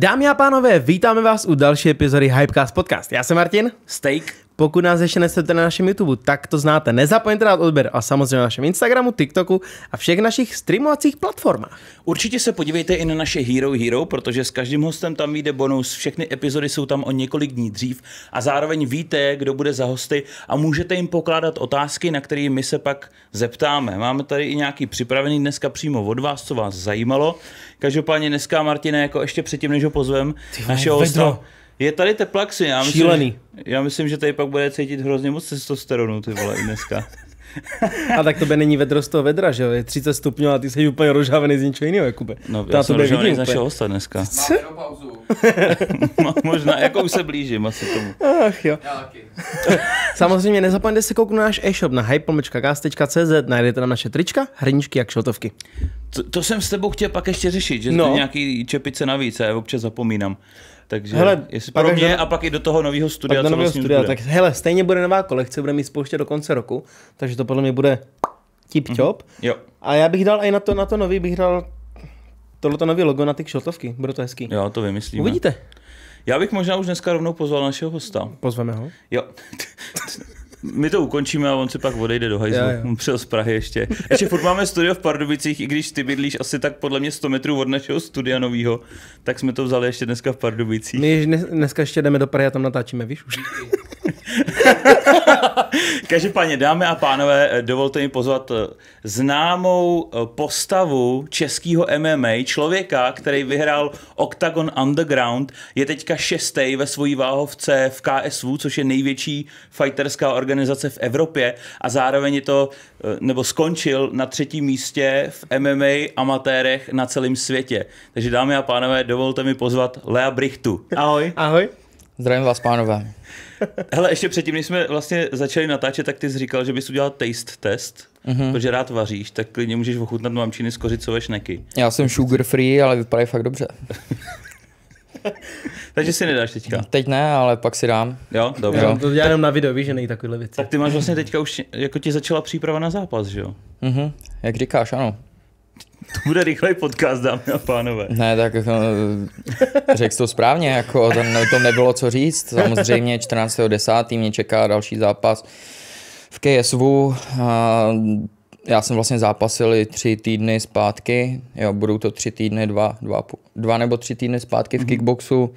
Dámy a pánové, vítáme vás u další epizody Hypecast Podcast. Já jsem Martin. Steak. Pokud nás ještě nesete na našem YouTube, tak to znáte. Nezapomeňte dát odběr a samozřejmě na našem Instagramu, TikToku a všech našich streamovacích platformách. Určitě se podívejte i na naše Hero Hero, protože s každým hostem tam vyjde bonus. Všechny epizody jsou tam o několik dní dřív a zároveň víte, kdo bude za hosty a můžete jim pokládat otázky, na které my se pak zeptáme. Máme tady i nějaký připravený dneska přímo od vás, co vás zajímalo. Každopádně dneska, Martine, jako ještě předtím, než ho pozvem, našeho hosta, je tady teplaxi, já myslím, Šílený. já myslím, že tady pak bude cítit hrozně moc testosteronu, ty vole, i dneska. a tak to by není vedro z toho vedra, že jo? Je 30 stupňů a ty jsi úplně rožávený z ničeho jiného, Jakube. No, já, já jsem rožávený z našeho hosta dneska. Máme pauzu. No, možná, jako už se blížím asi tomu. Ach jo. Samozřejmě nezapomeňte se kouknout na náš e-shop na hype.cz, najdete tam naše trička, hrničky a šotovky. To, to, jsem s tebou chtěl pak ještě řešit, že no. nějaký čepice navíc, já je občas zapomínám. Takže hele, jestli pro mě do, a pak i do toho nového studia, do nového vlastně studia, bude. Tak hele, stejně bude nová kolekce, bude mít spouště do konce roku, takže to podle mě bude tip-top. Mhm. Mm-hmm. Jo. A já bych dal i na to, na to nový, bych dal tohleto nový logo na ty kšeltovky, bude to hezký. Jo, to vymyslíme. Uvidíte. Já bych možná už dneska rovnou pozval našeho hosta. Pozveme ho? Jo. my to ukončíme a on se pak odejde do hajzlu. on přijel z Prahy ještě. Ještě furt máme studio v Pardubicích, i když ty bydlíš asi tak podle mě 100 metrů od našeho studia nového, tak jsme to vzali ještě dneska v Pardubicích. My dneska ještě jdeme do Prahy a tam natáčíme, víš už. Každopádně, dámy a pánové, dovolte mi pozvat eh, známou eh, postavu českého MMA, člověka, který vyhrál Octagon Underground, je teďka šestý ve svojí váhovce v KSV, což je největší fighterská organizace v Evropě a zároveň je to, eh, nebo skončil na třetím místě v MMA amatérech na celém světě. Takže dámy a pánové, dovolte mi pozvat Lea Brichtu. Ahoj. Ahoj. Zdravím vás, pánové. Hele, ještě předtím, než jsme vlastně začali natáčet, tak ty jsi říkal, že bys udělal taste test, mm-hmm. protože rád vaříš, tak klidně můžeš ochutnat mamčiny z kořicové šneky. Já jsem sugar free, ale vypadají fakt dobře. Takže si nedáš teďka. Teď ne, ale pak si dám. Jo, dobře. Jo. To dělám jenom na video, víš, že nejí takovýhle věci. Tak ty máš vlastně teďka už, jako ti začala příprava na zápas, že jo? Mhm, jak říkáš, ano. To bude rychlej podcast, dámy a pánové. Ne, tak eh, řekl to správně, jako tam to nebylo co říct. Samozřejmě 14.10. mě čeká další zápas v KSV. Já jsem vlastně zápasil i tři týdny zpátky, jo, budou to tři týdny, dva, dva, dva nebo tři týdny zpátky v mhm. kickboxu.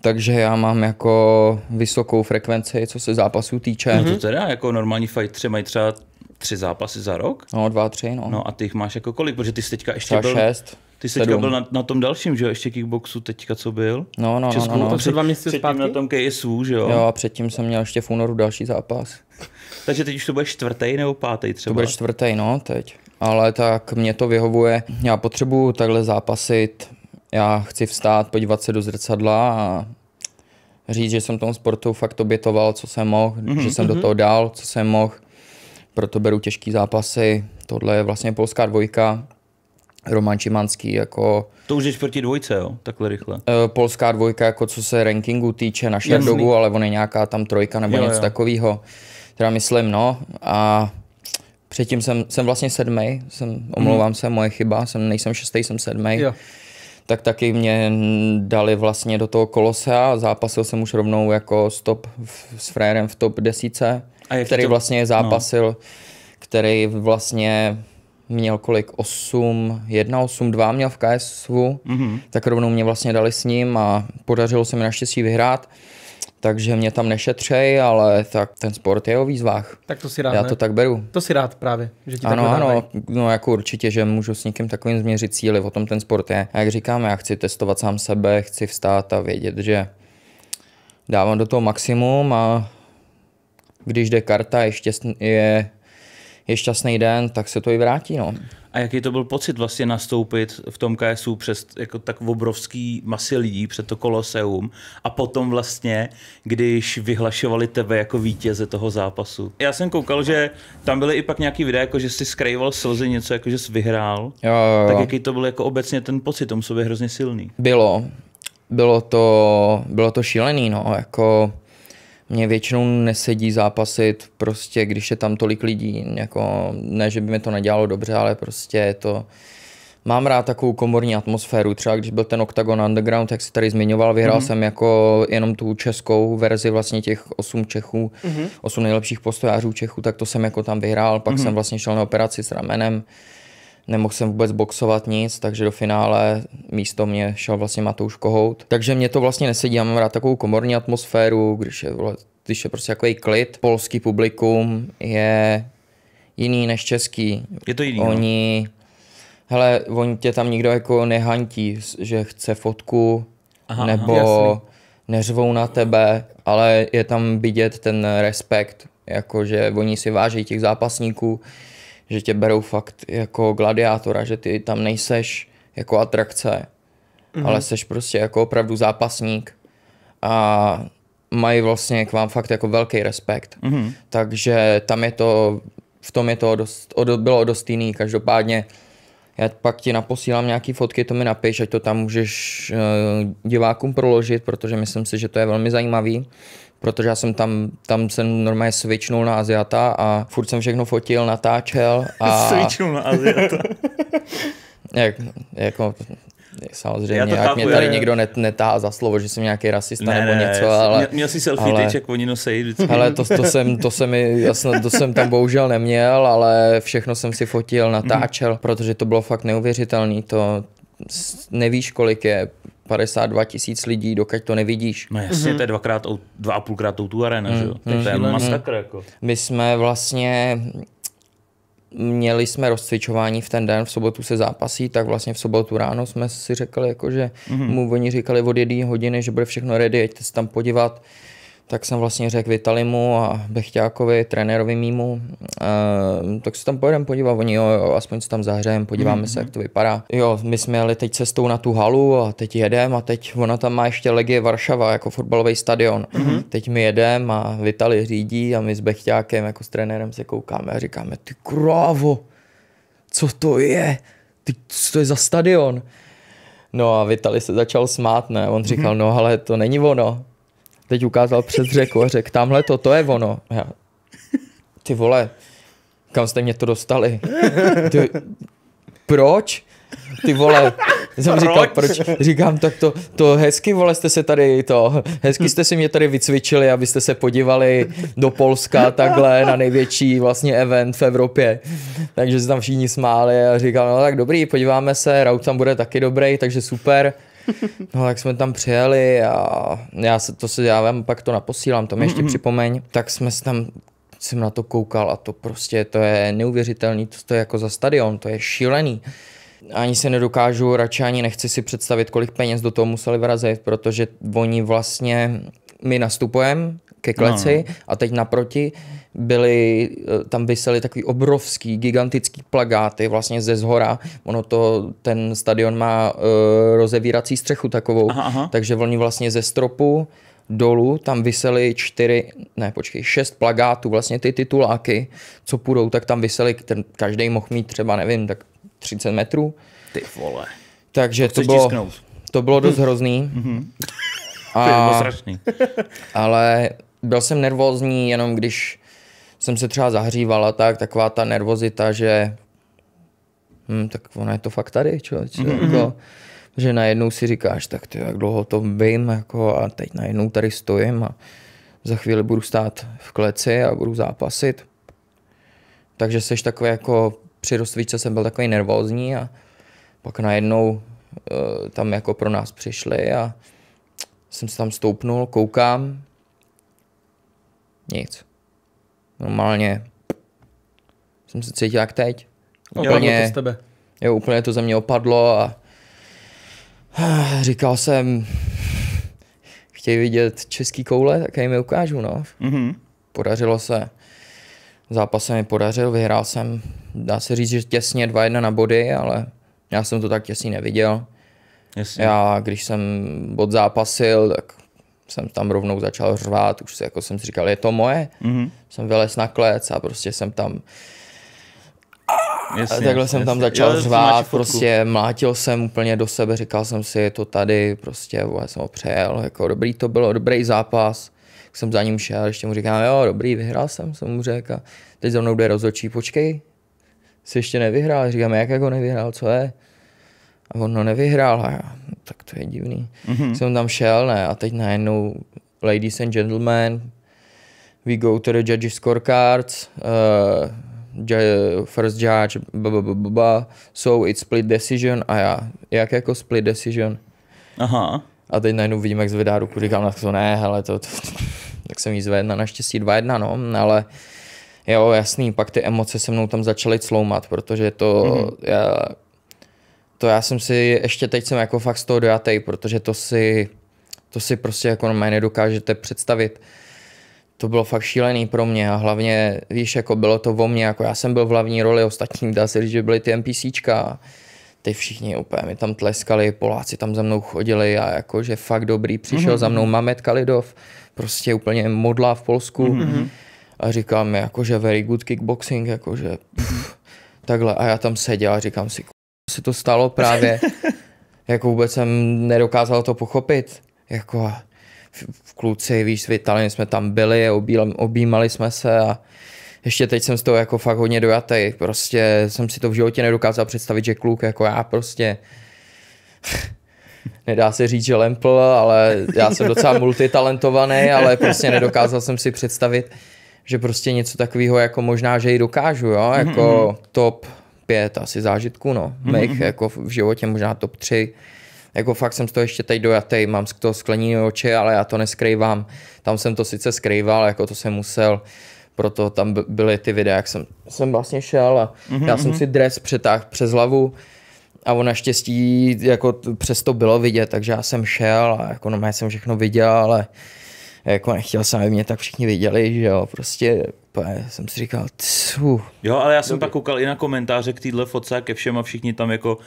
Takže já mám jako vysokou frekvenci, co se zápasů týče. No to mhm. teda, jako normální fightři mají třeba tři zápasy za rok? No, dva, tři, no. No a ty jich máš jako kolik? Protože ty jsi teďka ještě byl... šest. Ty jsi teďka byl na, na, tom dalším, že jo, ještě kickboxu teďka, co byl? No, no, no Českou, no, no, no. Před dva měsíce předtím zpátky? na tom KSU, že jo? Jo, a předtím jsem měl ještě v únoru další zápas. Takže teď už to bude čtvrtý nebo pátý třeba? To bude čtvrtý, no, teď. Ale tak mě to vyhovuje. Já potřebuju takhle zápasit. Já chci vstát, podívat se do zrcadla a říct, že jsem tomu sportu fakt obětoval, co jsem mohl, mm-hmm, že jsem do mhm. toho dal, co jsem mohl proto beru těžký zápasy. Tohle je vlastně polská dvojka, Roman Čimanský jako... To už jdeš proti dvojce, jo? Takhle rychle. Eh, polská dvojka, jako co se rankingu týče na Sherdogu, ale on je nějaká tam trojka nebo jo, něco jo. takového. Teda myslím, no. A předtím jsem, jsem vlastně sedmý, jsem, mhm. omlouvám hmm. se, moje chyba, jsem, nejsem šestý, jsem sedmý. Jo. Tak taky mě dali vlastně do toho kolosea, zápasil jsem už rovnou jako stop s frérem v top desíce. A který to... vlastně no. zápasil, no. který vlastně měl kolik 8, 1, 8, 2 měl v KSV, mm-hmm. tak rovnou mě vlastně dali s ním a podařilo se mi naštěstí vyhrát. Takže mě tam nešetřej, ale tak ten sport je o výzvách. Tak to si rád, Já ne? to tak beru. To si rád právě, že ti Ano, ano, no jako určitě, že můžu s někým takovým změřit cíly, o tom ten sport je. A jak říkám, já chci testovat sám sebe, chci vstát a vědět, že dávám do toho maximum a když jde karta, je, šťastný, je, je šťastný den, tak se to i vrátí. No. A jaký to byl pocit vlastně nastoupit v tom KSU přes jako tak obrovský masy lidí před to koloseum a potom vlastně, když vyhlašovali tebe jako vítěze toho zápasu. Já jsem koukal, že tam byly i pak nějaký videa, jako že jsi skrýval slzy něco, jako že jsi vyhrál. Jo, jo, jo. Tak jaký to byl jako obecně ten pocit, tomu sobě hrozně silný. Bylo. Bylo to, bylo to šílený, no, jako mě většinou nesedí zápasit, prostě když je tam tolik lidí, jako ne, že by mi to nedělalo dobře, ale prostě je to, mám rád takovou komorní atmosféru. Třeba když byl ten Octagon Underground, jak si tady zmiňoval, vyhrál mm-hmm. jsem jako jenom tu českou verzi vlastně těch osm Čechů, mm-hmm. osm nejlepších postojářů Čechů, tak to jsem jako tam vyhrál. Pak mm-hmm. jsem vlastně šel na operaci s ramenem nemohl jsem vůbec boxovat nic, takže do finále místo mě šel vlastně Matouš Kohout. Takže mě to vlastně nesedí, já mám rád takovou komorní atmosféru, když je, když je prostě takový klid. Polský publikum je jiný než český. Je to jiný. No. Oni, no? hele, oni tě tam nikdo jako nehantí, že chce fotku, aha, nebo jasný. neřvou na tebe, ale je tam vidět ten respekt, jakože oni si váží těch zápasníků, že tě berou fakt jako gladiátora, že ty tam nejseš jako atrakce, mm-hmm. ale seš prostě jako opravdu zápasník a mají vlastně k vám fakt jako velký respekt. Mm-hmm. Takže tam je to, v tom je to dost, bylo dost jiný. Každopádně já pak ti naposílám nějaký fotky, to mi napiš, ať to tam můžeš uh, divákům proložit, protože myslím si, že to je velmi zajímavý protože já jsem tam, tam jsem normálně svičnul na Aziata a furt jsem všechno fotil, natáčel a... svičnul na Aziata. jak, jako, samozřejmě, já to ať chápu, mě tady někdo net, netá za slovo, že jsem nějaký rasista ne, nebo něco, ne, ale... Měl, měl jsi selfie ale, teď, oni nosejí vždycky. Ale to, to, jsem, to, jsem, jasno, to jsem tam bohužel neměl, ale všechno jsem si fotil, natáčel, mm. protože to bylo fakt neuvěřitelné, to nevíš, kolik je 52 tisíc lidí, dokud to nevidíš. No jasně, mm-hmm. to je dvakrát, dva a půlkrát tu arena, mm, že jo? Mm, mm. to je masakr, jako. My jsme vlastně měli jsme rozcvičování v ten den, v sobotu se zápasí, tak vlastně v sobotu ráno jsme si řekli, jako, že mm-hmm. mu oni říkali od jedné hodiny, že bude všechno ready, ať se tam podívat tak jsem vlastně řekl Vitalimu a Bechťákovi, trenérovi mýmu, e, tak se tam pojedeme podívat, oni jo, jo aspoň se tam zahřejeme, podíváme mm-hmm. se, mhm. jak to vypadá. Jo, my jsme jeli teď cestou na tu halu a teď jedem a teď ona tam má ještě Legie Varšava jako fotbalový stadion. Mm-hmm. Teď my jedem a Vitali řídí a my s Bechťákem jako s trenérem se koukáme a říkáme, ty krávo, co to je? Ty, co to je za stadion? No a Vitali se začal smát, ne? On říkal, mm-hmm. no ale to není ono. Teď ukázal přes řeku a řekl, tamhle to, to je ono. Já, ty vole, kam jste mě to dostali? Ty, proč? Ty vole, jsem proč? říkal, proč? Říkám, tak to, to hezky, vole, jste se tady to, hezky jste si mě tady vycvičili, abyste se podívali do Polska takhle na největší vlastně event v Evropě. Takže se tam všichni smáli a říkal, no tak dobrý, podíváme se, raut tam bude taky dobrý, takže super. No tak jsme tam přijeli a já se to se dělám, pak to naposílám, to mi ještě mm-hmm. připomeň. Tak jsme se tam jsem na to koukal a to prostě, to je neuvěřitelný, to, to je jako za stadion, to je šílený. Ani se nedokážu, radši ani nechci si představit, kolik peněz do toho museli vrazit, protože oni vlastně, my nastupujeme ke kleci no. no. a teď naproti byly, eh, tam vysely takový obrovský, gigantický plagáty vlastně ze zhora. Ono to, ten stadion má uh, rozevírací střechu takovou, aha, aha. takže oni vlastně ze stropu dolů, tam vysely čtyři, ne počkej, šest plagátů, vlastně ty tituláky, co půjdou, tak tam vysely, ten, každý mohl mít třeba, nevím, tak 30 metrů. Ty vole. Takže to, to bylo, tisknout. to bylo dost hrozný. Mm-hmm. A, to je ale byl jsem nervózní jenom, když jsem se třeba zahřívala tak, taková ta nervozita, že hm, tak ona je to fakt tady, čo, čo mm-hmm. jako, že najednou si říkáš, tak ty, jak dlouho to vím, jako, a teď najednou tady stojím a za chvíli budu stát v kleci a budu zápasit. Takže seš takový jako, při rozcvičce jsem byl takový nervózní a pak najednou uh, tam jako pro nás přišli a jsem se tam stoupnul, koukám, nic normálně jsem se cítil jak teď. Úplně, jo, jako to z tebe. Jo, úplně to ze mě opadlo a říkal jsem, chtějí vidět český koule, tak jim je ukážu, no. Mm-hmm. Podařilo se. Zápas se mi podařil, vyhrál jsem, dá se říct, že těsně 2-1 na body, ale já jsem to tak těsně neviděl. Jasně. Já, když jsem bod zápasil, tak jsem tam rovnou začal řvát, už si, jako jsem si říkal, je to moje. Mm-hmm. Jsem vylez na klec a prostě jsem tam Jasně, a takhle jasně, jsem tam jasně. začal jo, řvát, prostě mlátil jsem úplně do sebe, říkal jsem si, je to tady, prostě vůbec jsem ho přejel, jako dobrý to bylo, dobrý zápas, jsem za ním šel, ještě mu říkám, jo, dobrý, vyhrál jsem, jsem mu řekl a teď za mnou jde rozhodčí, počkej, jsi ještě nevyhrál, říkám, jak jako nevyhrál, co je, a on ho no, nevyhrál a já, no, tak to je divný. Mm-hmm. Jsem tam šel, ne, a teď najednou ladies and gentlemen, we go to the judges scorecards, uh, first judge, blablabla, so it's split decision a já, jak jako split decision? Aha. A teď najednou vidím, jak zvedá ruku, říkám na to, ne, hele, to, to, to tak jsem jí zvedl, naštěstí 2-1, no, ale jo, jasný, pak ty emoce se mnou tam začaly cloumat, protože to, mm-hmm. já to já jsem si, ještě teď jsem jako fakt z toho dojatej, protože to si, to si prostě jako normálně nedokážete představit. To bylo fakt šílený pro mě a hlavně, víš, jako bylo to o mně, jako já jsem byl v hlavní roli, ostatní dá se říct, že byly ty NPCčka. Ty všichni úplně mi tam tleskali, Poláci tam za mnou chodili a jako, že fakt dobrý, přišel mm-hmm. za mnou Mamet Kalidov, prostě úplně modlá v Polsku. Mm-hmm. A říkám, jako, že very good kickboxing, jako, že... Mhm. Pff, takhle. A já tam seděl a říkám si, se to stalo právě. jako vůbec jsem nedokázal to pochopit. Jako v kluci, víš, v Vitalin jsme tam byli, objímali jsme se a ještě teď jsem z toho jako fakt hodně dojatý. Prostě jsem si to v životě nedokázal představit, že kluk jako já prostě nedá se říct, že lempl, ale já jsem docela multitalentovaný, ale prostě nedokázal jsem si představit, že prostě něco takového jako možná, že i dokážu, jo, mhm, jako mhm. top pět asi zážitků, no. Mých mhm, mm-hmm. jako v životě možná top tři. Jako fakt jsem z toho ještě teď dojatý, mám z toho sklení oči, ale já to neskrývám. Tam jsem to sice skrýval, jako to jsem musel, proto tam byly ty videa, jak jsem, jsem vlastně šel a mm-hmm. já jsem mhm. si dres přetáhl přes hlavu a on naštěstí jako přes to bylo vidět, takže já jsem šel a jako normálně jsem všechno viděl, ale jako nechtěl jsem, aby mě tak všichni viděli, že jo, prostě úplně jsem si říkal, tsu. Jo, ale já jsem Dobrý. pak koukal i na komentáře k téhle fotce ke všem a všichni tam jako uh,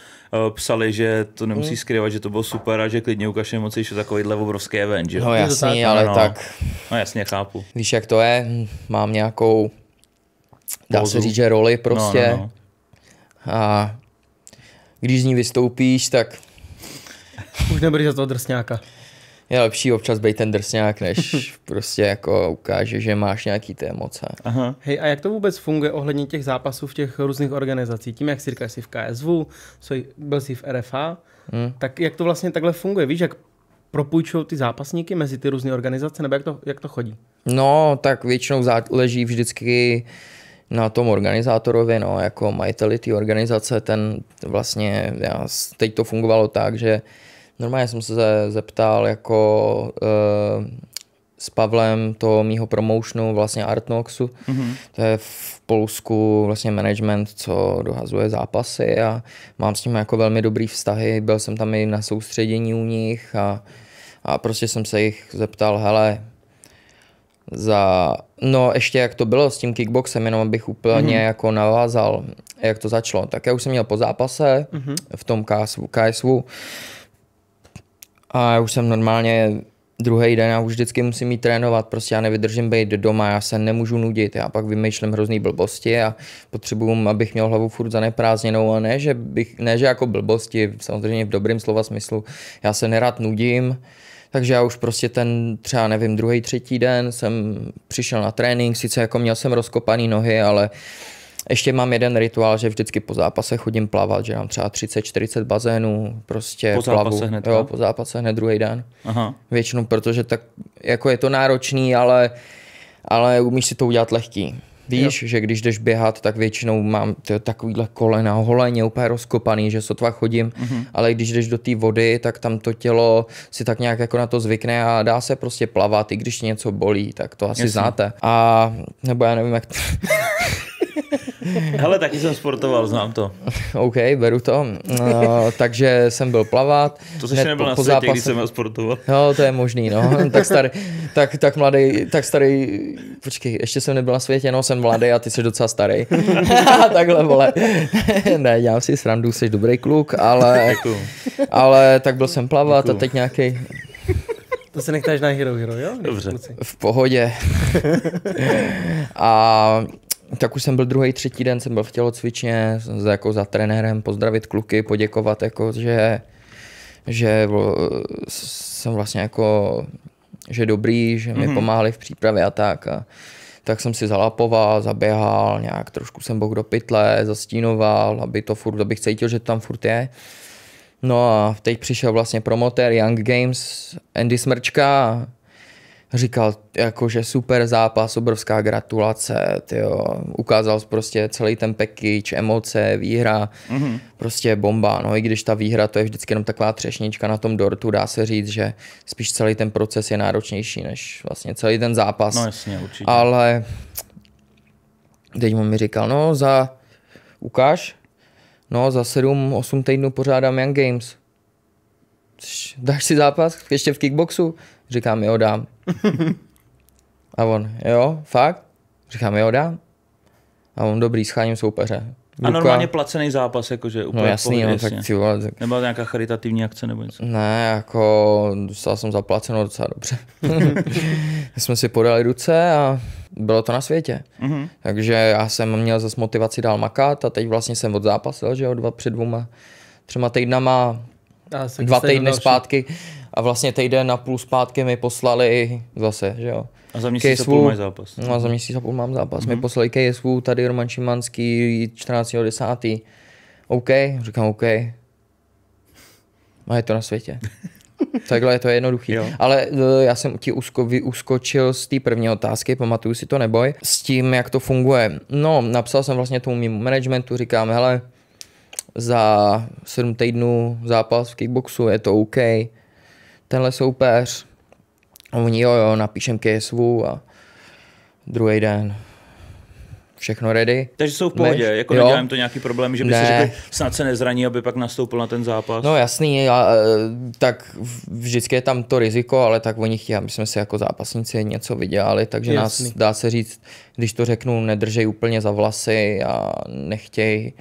psali, že to nemusí mm. skrývat, že to bylo super a že klidně ukáže moci, že takovýhle obrovský event, že No jasně, ale no, tak. No jasně, chápu. Víš, jak to je, mám nějakou, dá Bozu. se říct, že roli prostě. No, no, no. A když z ní vystoupíš, tak... Už nebudeš za toho drsňáka je lepší občas být ten drsňák, než prostě jako ukáže, že máš nějaký té emoce. Aha. Hej, a jak to vůbec funguje ohledně těch zápasů v těch různých organizacích? Tím, jak si říkáš, jsi v KSV, byl jsi v RFA, hmm. tak jak to vlastně takhle funguje? Víš, jak propůjčují ty zápasníky mezi ty různé organizace, nebo jak to, jak to chodí? No, tak většinou záleží vždycky na tom organizátorovi, no, jako majiteli té organizace, ten vlastně, já, teď to fungovalo tak, že Normálně jsem se zeptal jako uh, s Pavlem toho mýho promotionu vlastně Artnoxu. Mm-hmm. To je v Polsku vlastně management, co dohazuje zápasy a mám s ním jako velmi dobrý vztahy. Byl jsem tam i na soustředění u nich a, a prostě jsem se jich zeptal, hele, za... No ještě jak to bylo s tím kickboxem, jenom abych úplně mm-hmm. jako navázal, jak to začalo. Tak já už jsem měl po zápase mm-hmm. v tom KSV, KSV a já už jsem normálně druhý den, já už vždycky musím jít trénovat, prostě já nevydržím být doma, já se nemůžu nudit, já pak vymýšlím hrozný blbosti a potřebuju, abych měl hlavu furt zaneprázdněnou a ne, že, bych, ne, že jako blbosti, samozřejmě v dobrém slova smyslu, já se nerad nudím, takže já už prostě ten třeba nevím, druhý, třetí den jsem přišel na trénink, sice jako měl jsem rozkopaný nohy, ale uh, ještě mám jeden rituál, že vždycky po zápase chodím plavat, že mám třeba 30-40 bazénů, prostě po plavu. Zápase hned, jo, po zápase hned druhý den. Aha. Většinou, protože tak jako je to náročný, ale, ale umíš si to udělat lehký. Víš, jo. že když jdeš běhat, tak většinou mám takovýhle kolena holeně úplně rozkopaný, že sotva chodím, mm-hmm. ale když jdeš do té vody, tak tam to tělo si tak nějak jako na to zvykne a dá se prostě plavat, i když něco bolí, tak to asi Jasně. znáte. A nebo já nevím, jak... to... Hele, taky jsem sportoval, znám to. OK, beru to. No, takže jsem byl plavat. To jsi nebyl po, na světě, zápase... když jsem sportoval. No, to je možný, no. tak starý, tak, tak mladý, tak starý, počkej, ještě jsem nebyl na světě, no, jsem mladý a ty jsi docela starý. Takhle, vole. ne, já si srandu, jsi dobrý kluk, ale, Děkuju. ale tak byl jsem plavat Děkuju. a teď nějaký to se nechtáš na Hero Hero, jo? Dobře. V pohodě. a tak už jsem byl druhý, třetí den, jsem byl v tělocvičně, za, jako za trenérem, pozdravit kluky, poděkovat, jako, že, že jsem vlastně jako, že dobrý, že mi mm-hmm. pomáhali v přípravě a tak. A, tak jsem si zalapoval, zaběhal, nějak trošku jsem boh do pytle, zastínoval, aby to furt, abych cítil, že to tam furt je. No a teď přišel vlastně promotér Young Games, Andy Smrčka, říkal, jakože super zápas, obrovská gratulace, tyjo. ukázal prostě celý ten package, emoce, výhra, mm-hmm. prostě bomba, no i když ta výhra to je vždycky jenom taková třešnička na tom dortu, dá se říct, že spíš celý ten proces je náročnější než vlastně celý ten zápas. No jasně, určitě. Ale teď mu mi říkal, no za, ukáž, no za 7-8 týdnů pořádám Young Games. Dáš si zápas ještě v kickboxu? Říkám, jo, dám. a on, jo, fakt? Říkám, jo, dám. A on, dobrý, scháním soupeře. Ruka. A normálně placený zápas, jakože no, úplně No jasný, no, tak ty vole, tak... to nějaká charitativní akce nebo něco? Ne, jako dostal jsem zaplaceno docela dobře. jsme si podali ruce a bylo to na světě. Mm-hmm. Takže já jsem měl zase motivaci dál makat a teď vlastně jsem odzápasil, že jo, dva před dvěma, třema týdnama, dva týdny zpátky. Další a vlastně týden na půl zpátky mi poslali zase, že jo. A za měsíc KSV, a půl máš zápas. No a za měsíc a půl mám zápas. Mm-hmm. Mi mhm. poslali KSV, tady Roman Šimanský, 14.10. OK, říkám OK. A je to na světě. Takhle je to jednoduché. Ale e, já jsem ti usko, vyuskočil z té první otázky, pamatuju si to, neboj, s tím, jak to funguje. No, napsal jsem vlastně tomu mému managementu, říkám, hele, za sedm týdnů zápas v kickboxu, je to OK, tenhle soupeř. A oni jo, jo, napíšem KSV a druhý den všechno ready. Takže jsou v pohodě, Myš? jako nedělám to nějaký problém, že by ne. si řekl, snad se nezraní, aby pak nastoupil na ten zápas. No jasný, já, e, tak vždycky je tam to riziko, ale tak oni chtějí, aby jsme si jako zápasníci něco vydělali, takže jasný. nás dá se říct, když to řeknu, nedržej úplně za vlasy a nechtějí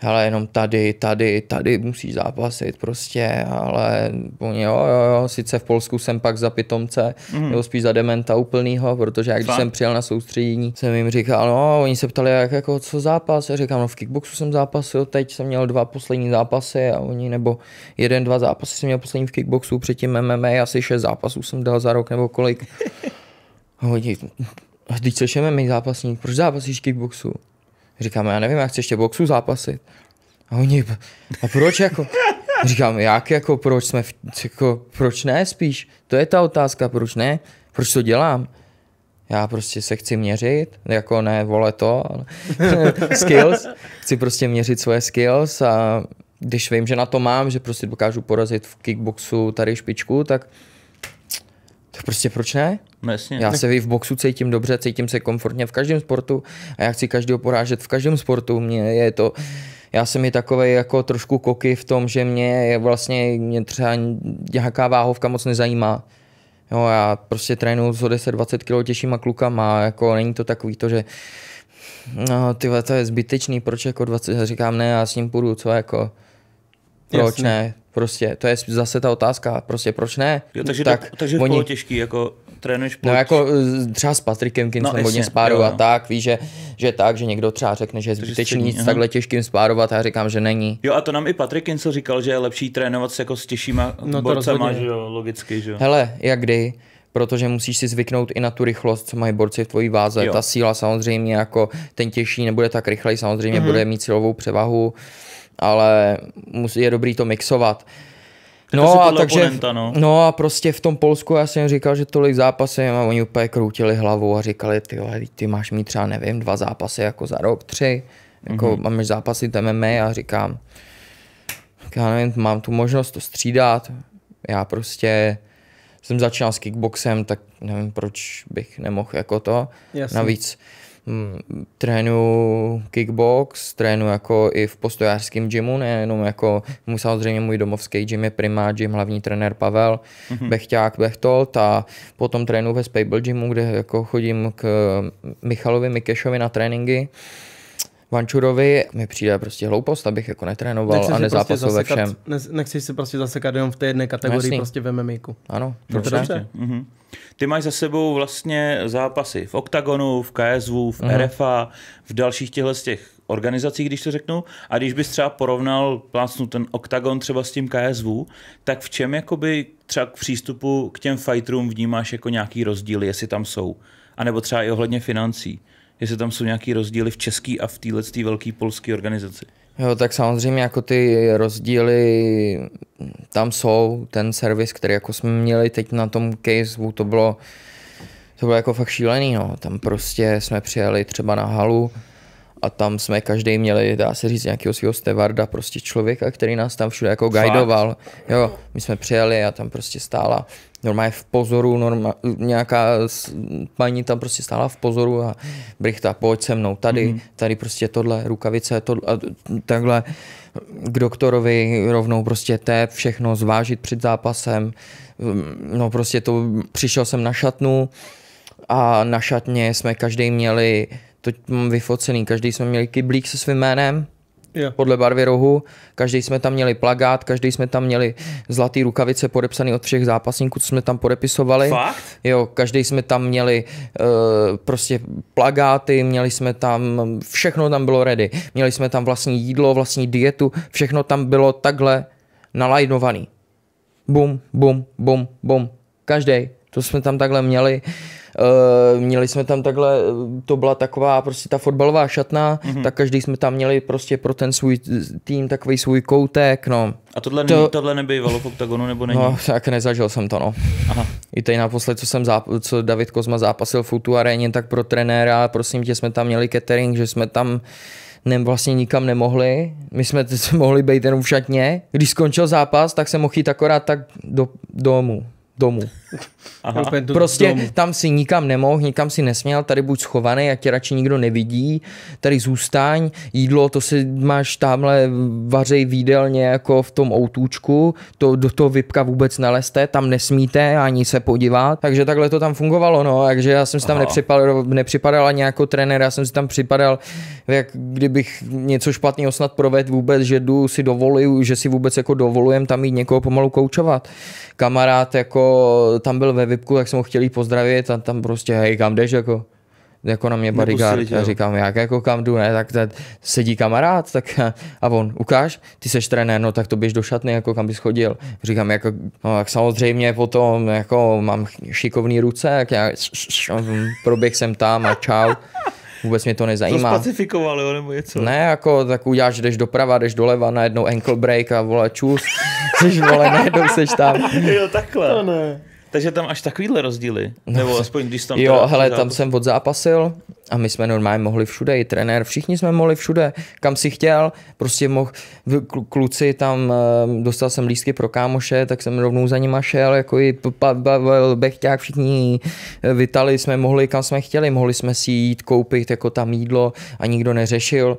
hele, jenom tady, tady, tady musíš zápasit prostě, ale oni, jo, jo, jo, sice v Polsku jsem pak za pitomce, mm. nebo spíš za dementa úplnýho, protože jak když jsem přijel na soustředění, jsem jim říkal, no, oni se ptali, jak, jako, co zápas, já říkám, no, v kickboxu jsem zápasil, teď jsem měl dva poslední zápasy a oni, nebo jeden, dva zápasy jsem měl poslední v kickboxu, předtím MMA, asi šest zápasů jsem dal za rok nebo kolik. Hm, a oni, Vždyť seš MMA zápasník, proč zápasíš kickboxu? Říkám, já nevím, já chci ještě boxu zápasit. A oni, a proč jako? Říkám, jak jako, proč jsme, v, jako, proč ne spíš? To je ta otázka, proč ne? Proč to dělám? Já prostě se chci měřit, jako ne, vole to, ale skills. Chci prostě měřit svoje skills a když vím, že na to mám, že prostě dokážu porazit v kickboxu tady špičku, tak tak prostě proč ne? No jasně. Já se v boxu cítím dobře, cítím se komfortně v každém sportu a já chci každého porážet v každém sportu. Mně je to, já jsem i takový jako trošku koky v tom, že mě je vlastně mě třeba nějaká váhovka moc nezajímá. Jo, já prostě trénuju s 10-20 kg těžšíma klukama, jako není to takový to, že no, tyhle, to je zbytečný, proč jako 20, říkám ne, já s ním půjdu, co jako proč Jasně. ne? Prostě, to je zase ta otázka, prostě proč ne? Jo, takže tak, to, takže oni... těžký, jako trénuješ ploč. No jako e, třeba s Patrikem Kincem no, hodně spárovat jo, jo. No. tak, víš, že, že tak, že někdo třeba řekne, že je zbytečný nic takhle těžkým spárovat já říkám, že není. Jo a to nám i Patrik Kincel říkal, že je lepší trénovat se jako s těžšíma no, borcama, že jo, logicky, že jo. Hele, jak kdy, protože musíš si zvyknout i na tu rychlost, co mají borci v tvojí váze. Jo. Ta síla samozřejmě jako ten těžší nebude tak rychlej, samozřejmě mm-hmm. bude mít silovou převahu, ale je dobrý to mixovat. no a, takže, no. no a prostě v tom Polsku já jsem říkal, že tolik zápasy a oni úplně kroutili hlavu a říkali, ty, ty máš mít třeba, nevím, dva zápasy jako za rok, tři, jako mm-hmm. máme zápasy MMA a říkám, já nevím, mám tu možnost to střídat, já prostě jsem začínal s kickboxem, tak nevím, proč bych nemohl jako to. Jasný. Navíc m, hm, trénu kickbox, trénu jako i v postojářském gymu, nejenom jako mu samozřejmě můj domovský gym je primá gym, hlavní trenér Pavel mm-hmm. Bechťák Bechtolt a potom trénu ve Spable gymu, kde jako chodím k Michalovi Mikešovi na tréninky. Vančurovi mi přijde prostě hloupost, abych jako netrénoval nechci a prostě nezápasil prostě ve všem. Ne, nechci si prostě zasekat jenom v té jedné kategorii Jasný. prostě ve mimiku. Ano, no dobře. Mhm. Ty máš za sebou vlastně zápasy v oktagonu, v KSV, v uh-huh. Mhm. RFA, v dalších těchto z těch organizací, když to řeknu, a když bys třeba porovnal, plácnu ten OKTAGON třeba s tím KSV, tak v čem jakoby třeba k přístupu k těm fighterům vnímáš jako nějaký rozdíl, jestli tam jsou? A nebo třeba i ohledně financí? jestli tam jsou nějaký rozdíly v české a v téhle velké polské organizaci. Jo, tak samozřejmě jako ty rozdíly tam jsou, ten servis, který jako jsme měli teď na tom caseu, to bylo, to bylo jako fakt šílený, no. tam prostě jsme přijeli třeba na halu, a tam jsme každý měli, dá se říct, nějakého svého stevarda, prostě člověka, který nás tam všude jako guidoval. Jo, my jsme přijeli a tam prostě stála normálně v pozoru, norma, nějaká paní tam prostě stála v pozoru a Brichta, pojď se mnou, tady, mm-hmm. tady prostě tohle, rukavice, tohle, a takhle k doktorovi rovnou prostě té všechno zvážit před zápasem, no prostě to, přišel jsem na šatnu a na šatně jsme každý měli to mám vyfocený, každý jsme měli kyblík se svým jménem, yeah. podle barvy rohu, každý jsme tam měli plagát, každý jsme tam měli zlatý rukavice podepsaný od všech zápasníků, co jsme tam podepisovali. Fakt? Jo, každý jsme tam měli uh, prostě plagáty, měli jsme tam, všechno tam bylo ready. Měli jsme tam vlastní jídlo, vlastní dietu, všechno tam bylo takhle nalajnovaný. Bum, bum, bum, bum. Každý. To jsme tam takhle měli. Uh, Eh, měli jsme tam takhle, eh, to byla taková prostě ta fotbalová šatna, mm-hmm. tak každý jsme tam měli prostě pro ten svůj tým takový svůj koutek, no. A tohle, to... není, tohle nebyvalo v oktagonu, nebo není? No, tak nezažil jsem to, no. Aha. I tady naposled, co jsem záp- co David Kozma zápasil v Futu aréně, tak pro trenéra, prosím tě, jsme tam měli catering, že jsme tam ne, vlastně nikam nemohli. My jsme mohli být jenom v šatně. Když skončil zápas, tak jsem mohl jít akorát tak do domu domů. Aha. Prostě domů. tam si nikam nemohl, nikam si nesměl, tady buď schovaný, jak tě radši nikdo nevidí, tady zůstaň, jídlo, to si máš tamhle vařej výdelně jako v tom outůčku, to do toho vypka vůbec neleste, tam nesmíte ani se podívat, takže takhle to tam fungovalo, no, takže já jsem si tam nepřipadal, nepřipadal ani jako trenér, já jsem si tam připadal, jak kdybych něco špatného snad provedl vůbec, že jdu si dovoluju, že si vůbec jako dovolujem tam jít někoho pomalu koučovat. Kamarád jako tam byl ve Vipku, tak jsem ho chtěl jít pozdravit a tam prostě, hej, kam jdeš, jako jako na mě bodyguard a říkám, jak jako kam jdu, ne, tak tady sedí kamarád, tak a on, ukáž, ty seš trenér, no tak to běž do šatny, jako kam bys chodil. Říkám, jako, no, tak samozřejmě potom, jako mám šikovné ruce, jak já proběh jsem tam a čau. Vůbec mě to nezajímá. To spacifikovali, nebo něco? Ne, jako tak uděláš, jdeš doprava, jdeš doleva, najednou ankle break a vole čus. Jsi vole, najednou seš tam. jo, takhle. To ne. Takže tam až takovýhle rozdíly, nebo no. aspoň když tam... Jo, hele, tam jsem odzápasil a my jsme normálně mohli všude, i trenér, všichni jsme mohli všude, kam si chtěl, prostě mohl, kluci tam, eh, dostal jsem lístky pro kámoše, tak jsem rovnou za nima šel, jako i Pavel, Bechťák, všichni eh, vytali jsme mohli, kam jsme chtěli, mohli jsme si jít koupit jako tam jídlo a nikdo neřešil,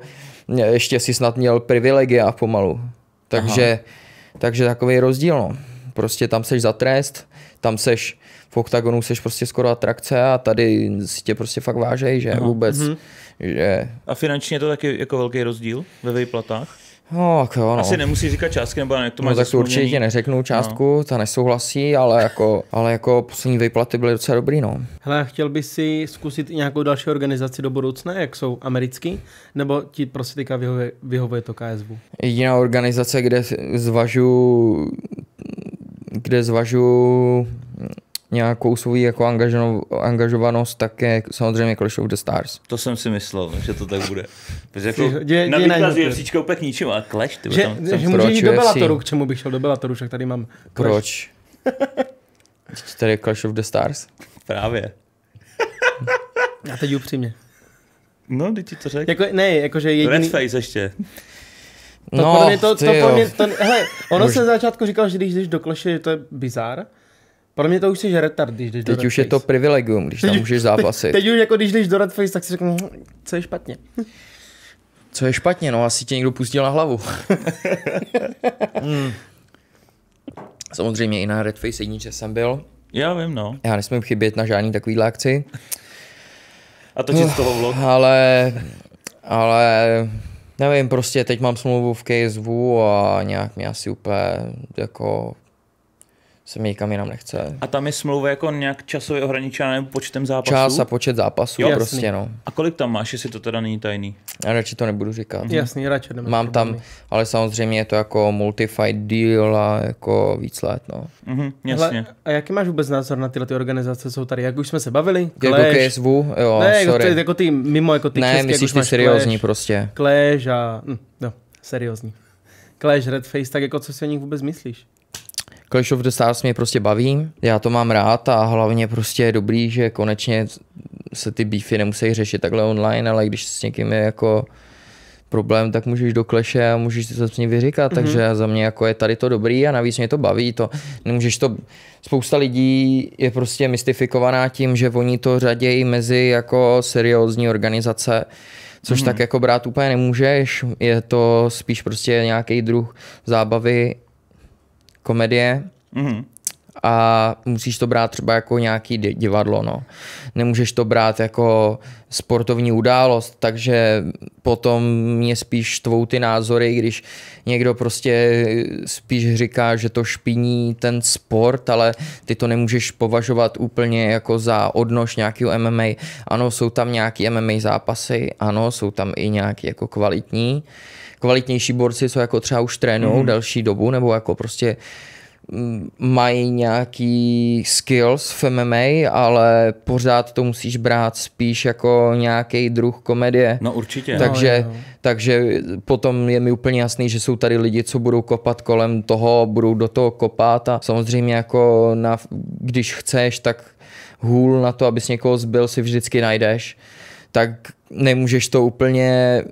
ještě si snad měl privilegia pomalu, takže... Aha takže takový rozdíl, no. Prostě tam seš za trest, tam seš v oktagonu seš prostě skoro atrakce a tady si tě prostě fakt vážej, že Aha. vůbec. Mhm. Že... A finančně je to taky jako velký rozdíl ve výplatách? No, tak jo, no. Asi nemusí říkat částky, nebo ne, to no, máš No, tak to určitě neřeknu no. částku, no. ta nesouhlasí, ale jako, ale jako poslední vyplaty byly docela dobrý, no. Hele, chtěl bys si zkusit i nějakou další organizaci do budoucna, jak jsou americký, nebo ti prostě teďka vyhovuje, vyhovuje to KSV? Jediná organizace, kde zvažu, kde zvažu nějakou svou jako angažovanost také samozřejmě Clash of the Stars. To jsem si myslel, že to tak bude. Protože jako na výklad je příčka úplně k ničemu, ale Clash, ty že, tam, že tam může jít do Bellatoru, k čemu bych šel do Bellatoru, však tady mám Clash. Proč? tady je Clash of the Stars? Právě. Já teď upřímně. No, ty ti to řekl. Jako, ne, jakože jediný... Red Face ještě. To no, to, to, to, to, to, to, to, hele, ono Bož... se začátku říkal, že když jdeš do Clash, že to je bizár, pro mě to už jsi retard, když jdeš Teď do Teď už face. je to privilegium, když tam můžeš zápasit. Teď, teď už jako když jdeš do Red Face, tak si řeknu, hm, co je špatně. Co je špatně, no asi tě někdo pustil na hlavu. hmm. Samozřejmě i na Red Face jedničce jsem byl. Já vím, no. Já nesmím chybět na žádný takovýhle akci. A to z toho vlog. Ale, ale nevím, prostě teď mám smlouvu v KSV a nějak mě asi úplně jako se mi nikam jinam nechce. A tam je smlouva jako nějak časově ohraničená nebo počtem zápasů? Čas a počet zápasů, jo, prostě jasný. no. A kolik tam máš, jestli to teda není tajný? Já radši to nebudu říkat. Mhm. Jasný, radši jdeme. Mám tam, ale samozřejmě je to jako multi-fight deal a jako víc let, no. Mhm, jasně. Hle, a jaký máš vůbec názor na tyhle ty organizace, jsou tady, jak už jsme se bavili? Clash. Jako KSV, jo, ne, jako sorry. Jako, ty, jako ty mimo, jako ty ne, české, myslíš jako ty seriózní Clash, prostě. Clash a, hm, no, seriózní. Clash, Red Face, tak jako co si o nich vůbec myslíš? Clash of the Stars mě prostě baví, já to mám rád a hlavně prostě je dobrý, že konečně se ty beefy nemusí řešit takhle online, ale když s někým je jako problém, tak můžeš do kleše a můžeš se s ním vyříkat, mm-hmm. takže za mě jako je tady to dobrý a navíc mě to baví, to nemůžeš to, spousta lidí je prostě mystifikovaná tím, že oni to řadějí mezi jako seriózní organizace, což mm-hmm. tak jako brát úplně nemůžeš, je to spíš prostě nějaký druh zábavy komedie mm-hmm. a musíš to brát třeba jako nějaký divadlo. No. Nemůžeš to brát jako sportovní událost, takže potom mě spíš tvou ty názory, když někdo prostě spíš říká, že to špiní ten sport, ale ty to nemůžeš považovat úplně jako za odnož nějakého MMA. Ano, jsou tam nějaký MMA zápasy, ano, jsou tam i nějaký jako kvalitní, kvalitnější borci, co jako třeba už trénují mm. další dobu, nebo jako prostě mm, mají nějaký skills v MMA, ale pořád to musíš brát spíš jako nějaký druh komedie. No určitě. Takže, no, jo. takže potom je mi úplně jasný, že jsou tady lidi, co budou kopat kolem toho, budou do toho kopat a samozřejmě jako na, když chceš, tak hůl na to, abys někoho zbyl, si vždycky najdeš tak nemůžeš to úplně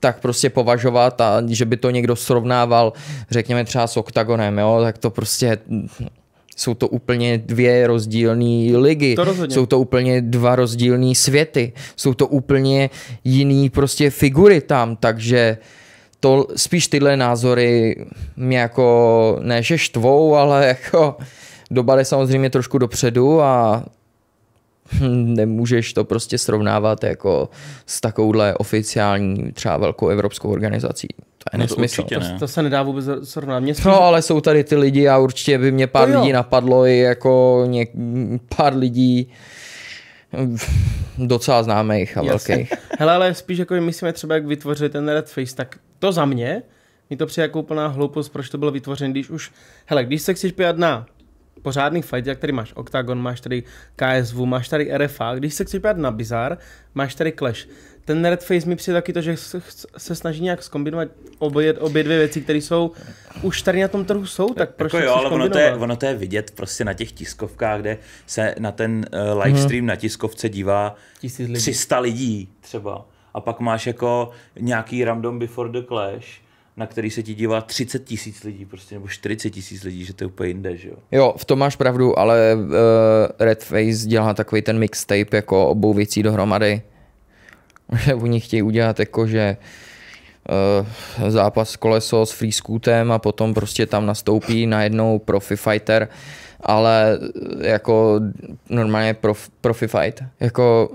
tak prostě považovat a že by to někdo srovnával, řekněme třeba s OKTAGONem, jo, tak to prostě jsou to úplně dvě rozdílné ligy, to jsou to úplně dva rozdílné světy, jsou to úplně jiný prostě figury tam, takže to spíš tyhle názory mě jako ne že štvou, ale jako doba samozřejmě trošku dopředu a Hm, nemůžeš to prostě srovnávat jako s takovouhle oficiální třeba velkou evropskou organizací. To je no nesmysl. To, ne. to, to se nedá vůbec srovnat. Mě No, ale jsou tady ty lidi a určitě by mě pár no lidí napadlo i jako něk, pár lidí hm, docela známých a Jasně. velkých. Hele, ale spíš jako myslíme třeba, jak vytvořili ten Red Face, tak to za mě, mi to přijde jako úplná hloupost, proč to bylo vytvořené, když už, hele, když se chceš pět na pořádný fight, jak tady máš Octagon, máš tady KSV, máš tady RFA, když se chceš pát na bizar, máš tady Clash. Ten Red Face mi přijde taky to, že se snaží nějak skombinovat obě, obě dvě věci, které jsou už tady na tom trhu jsou, tak jako proč jako jo, ale ono to, je, ono to je vidět prostě na těch tiskovkách, kde se na ten uh, eh, livestream mhm. hmm. na tiskovce dívá lidí. 300 lidí třeba. A pak máš jako nějaký random before the clash, na který se ti dívá 30 tisíc lidí, prostě, nebo 40 tisíc lidí, že to je úplně jinde, že jo? Jo, v tom máš pravdu, ale uh, eh, Redface dělá takový ten mixtape jako obou věcí dohromady. Že oni chtějí udělat jako, že uh, zápas koleso s free scootem a potom prostě tam nastoupí najednou profi fighter, ale eh, jako normálně prof, profi fight. Jako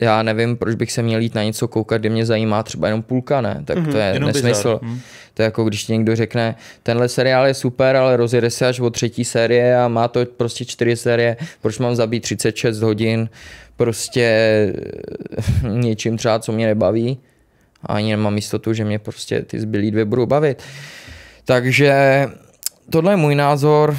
já nevím, proč bych se měl jít na něco koukat, kde mě zajímá třeba jenom půlka, ne? Tak mm-hmm, to je nesmysl. Mm. To je jako když ti někdo řekne, tenhle seriál je super, ale rozjede se až o třetí série a má to prostě čtyři série, proč mám zabít 36 hodin prostě eh, něčím třeba, co mě nebaví a ani nemám jistotu, že mě prostě ty zbylý dvě budou bavit. Takže tohle je můj názor.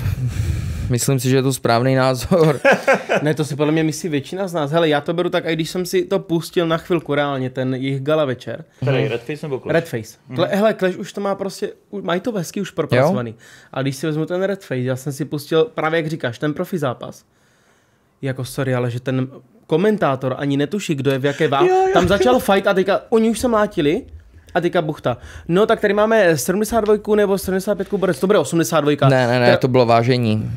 Myslím si, že je to správný názor. ne, to si podle mě myslí většina z nás. Hele, já to beru tak, a když jsem si to pustil na chvilku reálně, ten jejich gala večer. Tady hmm. Redface nebo Clash? Redface. Hmm. Kle, hele, Clash už to má prostě, mají to hezky už propracovaný. Jo? A když si vezmu ten Redface, já jsem si pustil právě, jak říkáš, ten profi zápas. Jako sorry, ale že ten komentátor ani netuší, kdo je v jaké váze. Tam začal jo. fight a teďka oni už se mlátili a teďka buchta. No tak tady máme 72 nebo 75 borec, to bude 82. Ne, ne, ne, to bylo vážení.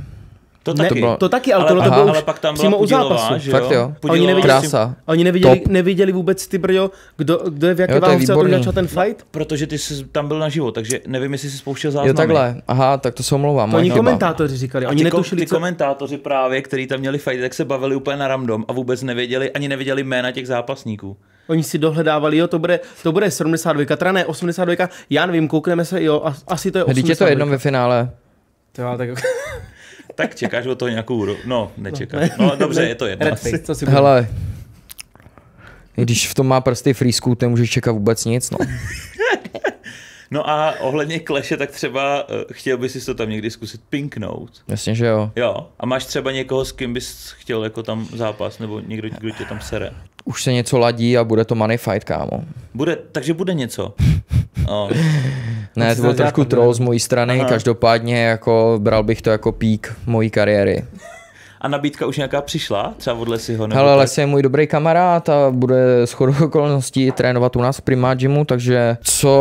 To taky, ne, to, bylo... to taky, ale, ale tohle to bylo ale pak tam přímo u zápasu. Že jo? Fakt jo. Oni neviděli, Krása. Oni neviděli, Top. neviděli vůbec ty brjo, kdo, kdo je v jaké váhovce a začal ten no, fight? No, protože ty jsi tam byl naživo, takže nevím, jestli jsi spouštěl záznamy. Jo takhle, aha, tak to se omlouvám. To oni chyba. komentátoři říkali, oni netušili, ty co... komentátoři právě, kteří tam měli fight, tak se bavili úplně na random a vůbec nevěděli, ani nevěděli jména těch zápasníků. Oni si dohledávali, jo, to bude, to bude 72, teda ne 82, já nevím, koukneme se, jo, asi to je 82. je to jedno ve finále. To jo, tak tak čekáš o to nějakou No, nečekáš. No, no, dobře, je to jedno. Hele, když v tom má prsty free ten můžeš čekat vůbec nic, no. No a ohledně kleše, tak třeba eh, chtěl bys si to tam někdy zkusit pinknout. Jasně, že jo. Jo. A máš třeba někoho, s kým bys chtěl jako tam zápas, nebo někdo, kdo tě tam sere. Už se něco ladí a bude to money fight, kámo. Bude, takže bude něco. Oh. ne, to byl trošku troll z mojí strany, Aha. každopádně jako bral bych to jako pík mojí kariéry a nabídka už nějaká přišla, třeba od Lesiho? Nebo Hele, Lesi je můj dobrý kamarád a bude s chodou okolností trénovat u nás v Prima Gymu, takže co,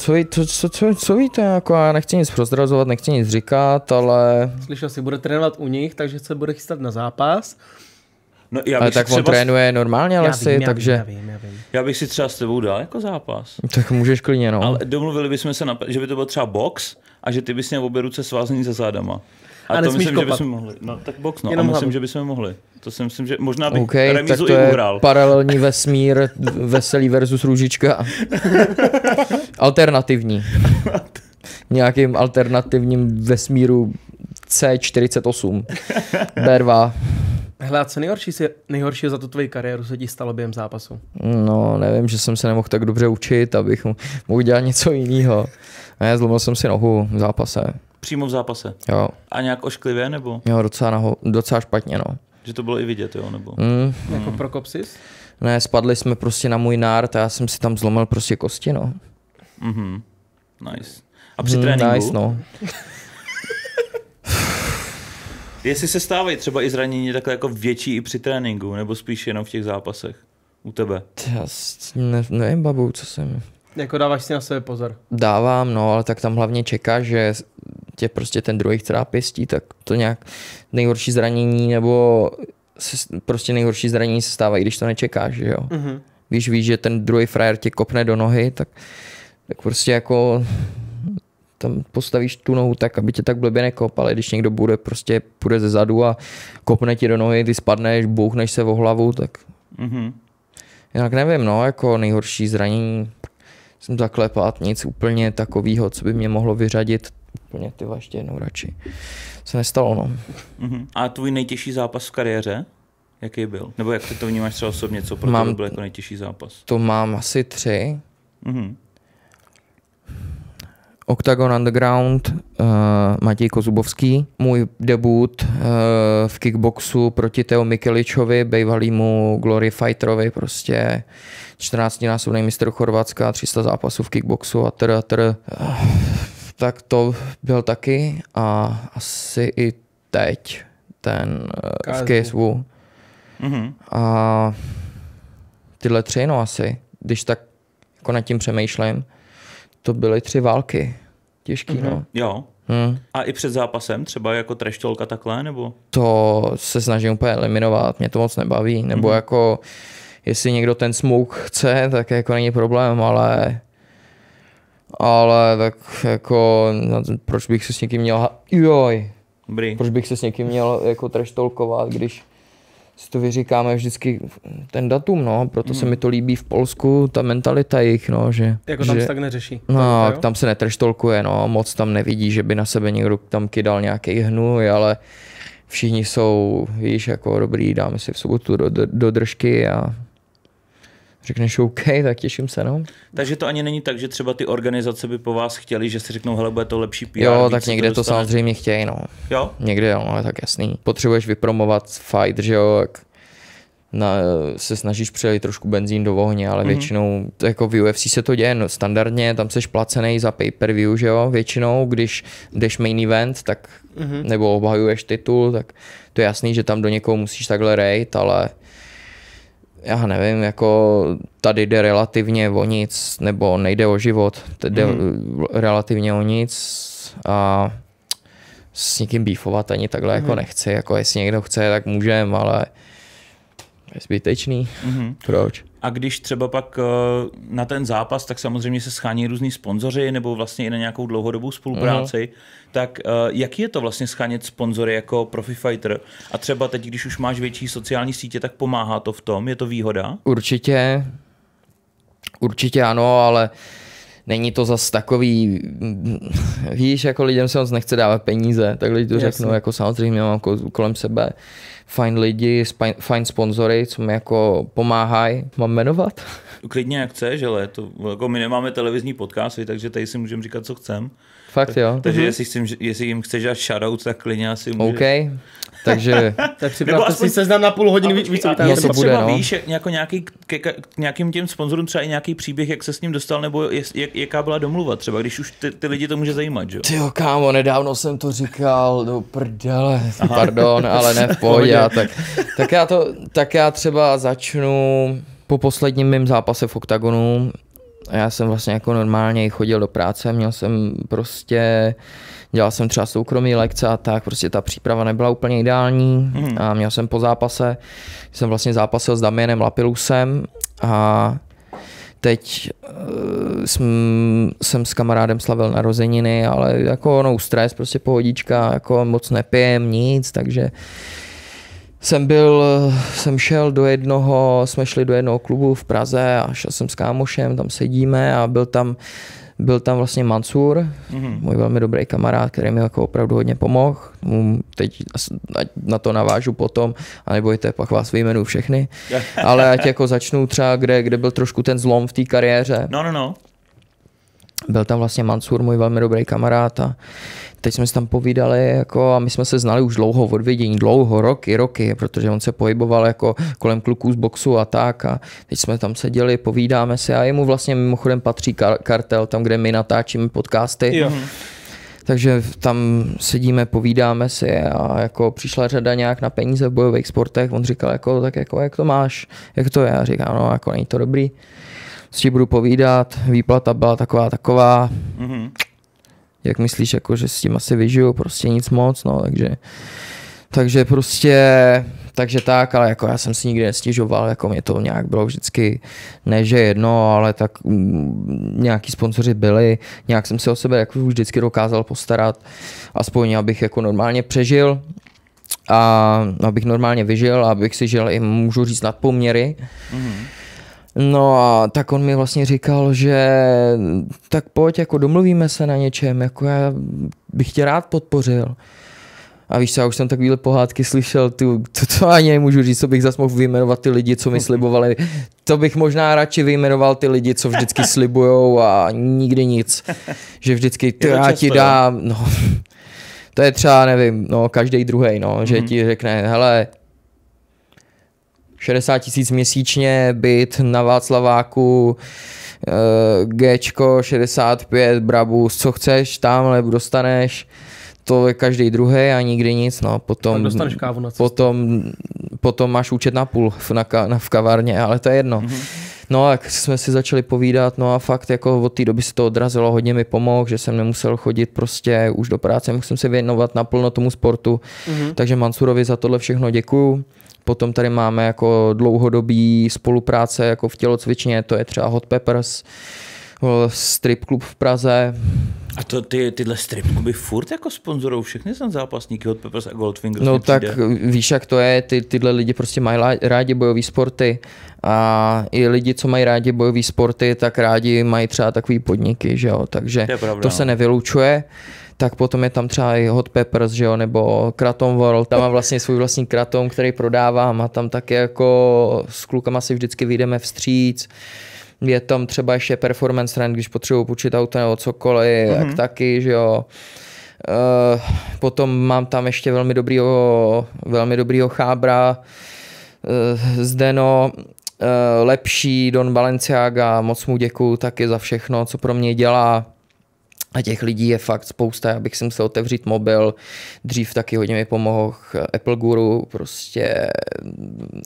co, ví, co, co, co, co víte, jako já nechci nic prozrazovat, nechci nic říkat, ale... Slyšel jsi, bude trénovat u nich, takže se bude chystat na zápas. No, já bych ale tak třeba... on trénuje normálně lesy, já vím, já takže... Já, vím, já, vím. já bych si třeba s tebou dal jako zápas. Tak můžeš klidně, no. Ale domluvili bychom se, na, že by to byl třeba box a že ty bys měl obě ruce svázený za zádama. A, a to myslím, kopat. že bychom mohli. No tak box, no. Jenom a myslím, že bychom mohli. To si myslím, že možná bych okay, remízu tak to i uhrál. paralelní vesmír, veselý versus růžička. Alternativní. Nějakým alternativním vesmíru C48. B2. Hle, a co nejhorší si, nejhorší za tu tvoji kariéru se ti stalo během zápasu? No, nevím, že jsem se nemohl tak dobře učit, abych mohl dělat něco jiného. Ne, zlomil jsem si nohu v zápase. Přímo v zápase? Jo. A nějak ošklivě nebo? Jo, docela, naho, docela špatně, no. Že to bylo i vidět, jo, nebo? Mm. mm. Jako kopsis? Ne, spadli jsme prostě na můj nárt a já jsem si tam zlomil prostě kosti, no. Mhm. Nice. A při mm, tréninku? Nice, no. Jestli se stávají třeba i zranění takhle jako větší i při tréninku, nebo spíš jenom v těch zápasech? U tebe? Já nevím, babu, co jsem. Jako dáváš si na sebe pozor. Dávám, no, ale tak tam hlavně čeká, že tě prostě ten druhý chce pěstí, tak to nějak nejhorší zranění nebo se, prostě nejhorší zranění se stává, i když to nečekáš, že jo. Mm-hmm. Víš, víš, že ten druhý frajer tě kopne do nohy, tak, tak prostě jako tam postavíš tu nohu tak, aby tě tak blbě nekop, ale když někdo bude prostě půjde ze zadu a kopne ti do nohy, ty spadneš, bouchneš se o hlavu, tak... Mm-hmm. Jinak nevím, no, jako nejhorší zranění jsem zaklepat, nic úplně takového, co by mě mohlo vyřadit. Úplně ty ještě jednou radši. Se nestalo, no. Uh-huh. A tvůj nejtěžší zápas v kariéře? Jaký byl? Nebo jak ty to vnímáš třeba osobně, co pro mám, byl jako nejtěžší zápas? To mám asi tři. Uh-huh. Octagon Underground, uh, Matěj Kozubovský, můj debut uh, v kickboxu proti Teo Mikeličovi, bývalýmu Glory Fighterovi, prostě 14-násobný mistr Chorvatska, 300 zápasů v kickboxu a tr, tr. Uh, tak to byl taky a asi i teď ten uh, v KSV. Mm-hmm. A tyhle tři, no asi, když tak jako nad tím přemýšlím to byly tři války. Těžký, mm-hmm. no. Mhm. Jo. Hmm. A i před zápasem třeba jako treštolka takhle, nebo? To se snažím úplně eliminovat, mě to moc nebaví, nebo hmm. jako jestli někdo ten smoke chce, tak jako není problém, ale ale tak jako no, proč bych se s někým měl, joj, Dobrý. proč bych se s někým měl jako treštolkovat, když si to vyříkáme vždycky ten datum, no, proto hmm. se mi to líbí v Polsku, ta mentalita jejich, no, že... Jako tam že, se tak neřeší. No, tam, tam se netrštolkuje, no, moc tam nevidí, že by na sebe někdo tam kydal nějaký hnůj, ale všichni jsou, víš, jako dobrý, dáme si v sobotu do, do, do držky a řekneš OK, tak těším se, no. Takže to ani není tak, že třeba ty organizace by po vás chtěli, že si řeknou, hele, bude to lepší PR. Jo, tak někde to, to samozřejmě chtějí, no. Jo? Někde jo, ale tak jasný. Potřebuješ vypromovat fight, že jo, jak na, se snažíš přelít trošku benzín do ohně, ale mm-hmm. většinou, jako v UFC se to děje no, standardně, tam seš placený za pay-per-view, že jo, většinou, když jdeš main event, tak, mm-hmm. nebo obhajuješ titul, tak to je jasný, že tam do někoho musíš takhle rejt, ale já nevím, jako tady jde relativně o nic, nebo nejde o život, jde hmm. relativně o nic a s nikým býfovat ani takhle hmm. jako mhm. nechci, jako jestli někdo chce, tak můžem, ale je zbytečný. Hmm. Proč? A když třeba pak eh, na ten zápas, tak samozřejmě se schání různí sponzoři nebo vlastně i na nějakou dlouhodobou spolupráci. Uh-huh. Tak eh, jaký je to vlastně schánět sponzory jako Profi Fighter? A třeba teď, když už máš větší sociální sítě, tak pomáhá to v tom? Je to výhoda? Určitě. Určitě ano, ale není to zas takový, víš, jako lidem se moc nechce dávat peníze, lidi to řeknou, řeknu, jako samozřejmě mám kolem sebe fajn lidi, fajn sponzory, co mi jako pomáhají. Mám jmenovat? klidně jak chceš, ale to, jako my nemáme televizní podcasty, takže tady si můžeme říkat, co chcem. Fakt tak, jo. Takže mm-hmm. jestli, chcím, jestli jim chceš dát shoutout, tak klidně asi můžeš. OK, takže... tak nebo aspoň... si seznam na půl hodiny, víc, co tam to bude, no. víš, jako nějaký, ke, k nějakým těm sponzorům třeba i nějaký příběh, jak se s ním dostal, nebo jak, jaká byla domluva třeba, když už ty, ty lidi to může zajímat, jo? Ty jo, kámo, nedávno jsem to říkal, do prdele, Aha. pardon, ale ne v pohodě, tak, tak, já to, tak já třeba začnu po posledním mém zápase v OKTAGONu já jsem vlastně jako normálně chodil do práce, měl jsem prostě, dělal jsem třeba soukromý lekce a tak, prostě ta příprava nebyla úplně ideální mm. a měl jsem po zápase, jsem vlastně zápasil s Damienem Lapilusem a teď eh, jsem, jsem s kamarádem slavil narozeniny, ale jako no stres, prostě pohodička, jako moc nepijem nic, takže jsem byl, jsem šel do jednoho, jsme šli do jednoho klubu v Praze a šel jsem s kámošem, tam sedíme a byl tam, byl tam vlastně Mansur, mm-hmm. můj velmi dobrý kamarád, který mi jako opravdu hodně pomohl. Teď na to navážu potom, a nebojte, pak vás vyjmenuju všechny. Ale ať jako začnu třeba, kde, kde byl trošku ten zlom v té kariéře. No, no, no byl tam vlastně Mansur, můj velmi dobrý kamarád a teď jsme se tam povídali jako, a my jsme se znali už dlouho od vidění, dlouho, roky, roky, protože on se pohyboval jako kolem kluků z boxu a tak a teď jsme tam seděli, povídáme se a jemu vlastně mimochodem patří kar- kartel, tam, kde my natáčíme podcasty. Jo. Mhm. Takže tam sedíme, povídáme si a jako přišla řada nějak na peníze v bojových sportech, on říkal jako, tak jako, jak to máš, jak to je, a říkám, no jako není to dobrý si budu povídat, výplata byla taková, taková. Mm-hmm. Jak myslíš, jako, že s tím asi vyžiju, prostě nic moc, no, takže... Takže prostě, takže tak, ale jako já jsem si nikdy nestěžoval, jako mě to nějak bylo vždycky, ne že jedno, ale tak mm, nějaký sponzoři byli, nějak jsem se o sebe jako vždycky dokázal postarat, aspoň abych jako normálně přežil a abych normálně vyžil, abych si žil i můžu říct poměry. Mm-hmm No a tak on mi vlastně říkal, že tak pojď, jako domluvíme se na něčem, jako já bych tě rád podpořil. A víš, co, já už jsem takovýhle pohádky slyšel, tu, to, to ani nemůžu říct, co bych zase mohl vyjmenovat ty lidi, co mi slibovali. To bych možná radši vyjmenoval ty lidi, co vždycky slibujou a nikdy nic. Že vždycky, ty já ti dám, no, to je třeba, nevím, no, každý druhý, no, mm-hmm. že mhm. ti řekne, hele, 60 tisíc měsíčně, byt na Václaváku, eh, Gčko, 65, Brabus, co chceš, tamhle dostaneš to je každý druhý a nikdy nic, no potom, dostaneš kávu na cestu. potom, potom máš účet na půl v, na, na, v kavárně, ale to je jedno. Mm-hmm. No jak jsme si začali povídat, no a fakt jako od té doby se to odrazilo, hodně mi pomohl, že jsem nemusel chodit prostě už do práce, musím se věnovat naplno tomu sportu, mm-hmm. takže Mansurovi za tohle všechno děkuju. Potom tady máme jako dlouhodobý spolupráce jako v tělocvičně, to je třeba Hot Peppers, strip klub v Praze. A to, ty, tyhle strip kluby furt jako sponzorují všechny jsem zápasníky od Peppers a Goldfinger. No tak přijde. víš, jak to je, ty, tyhle lidi prostě mají rádi bojové sporty a i lidi, co mají rádi bojové sporty, tak rádi mají třeba takové podniky, že jo, takže to, pravda, to se no. nevylučuje tak potom je tam třeba i Hot Peppers, že jo, nebo Kratom World, tam má vlastně svůj vlastní kratom, který prodávám a tam také jako s klukama si vždycky vyjdeme vstříc. Je tam třeba ještě performance rent, když potřebuju půjčit auto nebo cokoliv, mm-hmm. jak mhm. taky, že jo. Uh, potom mám tam ještě velmi dobrýho, velmi dobrýho chábra, uh, Zdeno, uh, lepší Don Balenciaga, moc mu děkuju taky za všechno, co pro mě dělá. A těch lidí je fakt spousta, já bych si musel otevřít mobil, dřív taky hodně mi pomohl Apple Guru, prostě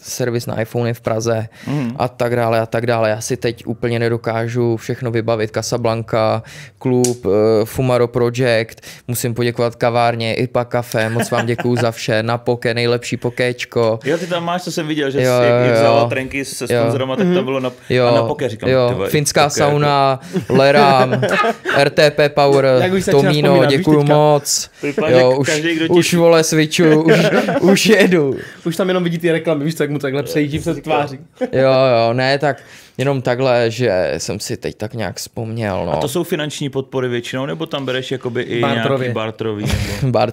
servis na iPhone v Praze mm. a tak dále a tak dále. Já si teď úplně nedokážu všechno vybavit, Casablanca, klub, eh, Fumaro Project, musím poděkovat kavárně, IPA Cafe, moc vám děkuju za vše, na poke, nejlepší pokéčko. Jo, ty tam máš, co jsem viděl, že jo, jsi vzal trenky se sponzorama, tak mm. tam mhm. bylo na, jo, na poke, říkám. Jo, tyvoj, finská poke, sauna, Leram, RTP, GP Power, Tomíno, děkuju moc. Vypadá, jo, už, každý, už vole switchu, už, už jedu. Už tam jenom vidí ty reklamy, víš, tak mu takhle přejíždím se tváří. jo, jo, ne, tak jenom takhle, že jsem si teď tak nějak vzpomněl. No. A to jsou finanční podpory většinou, nebo tam bereš jakoby i bartrovi. nějaký bartrový?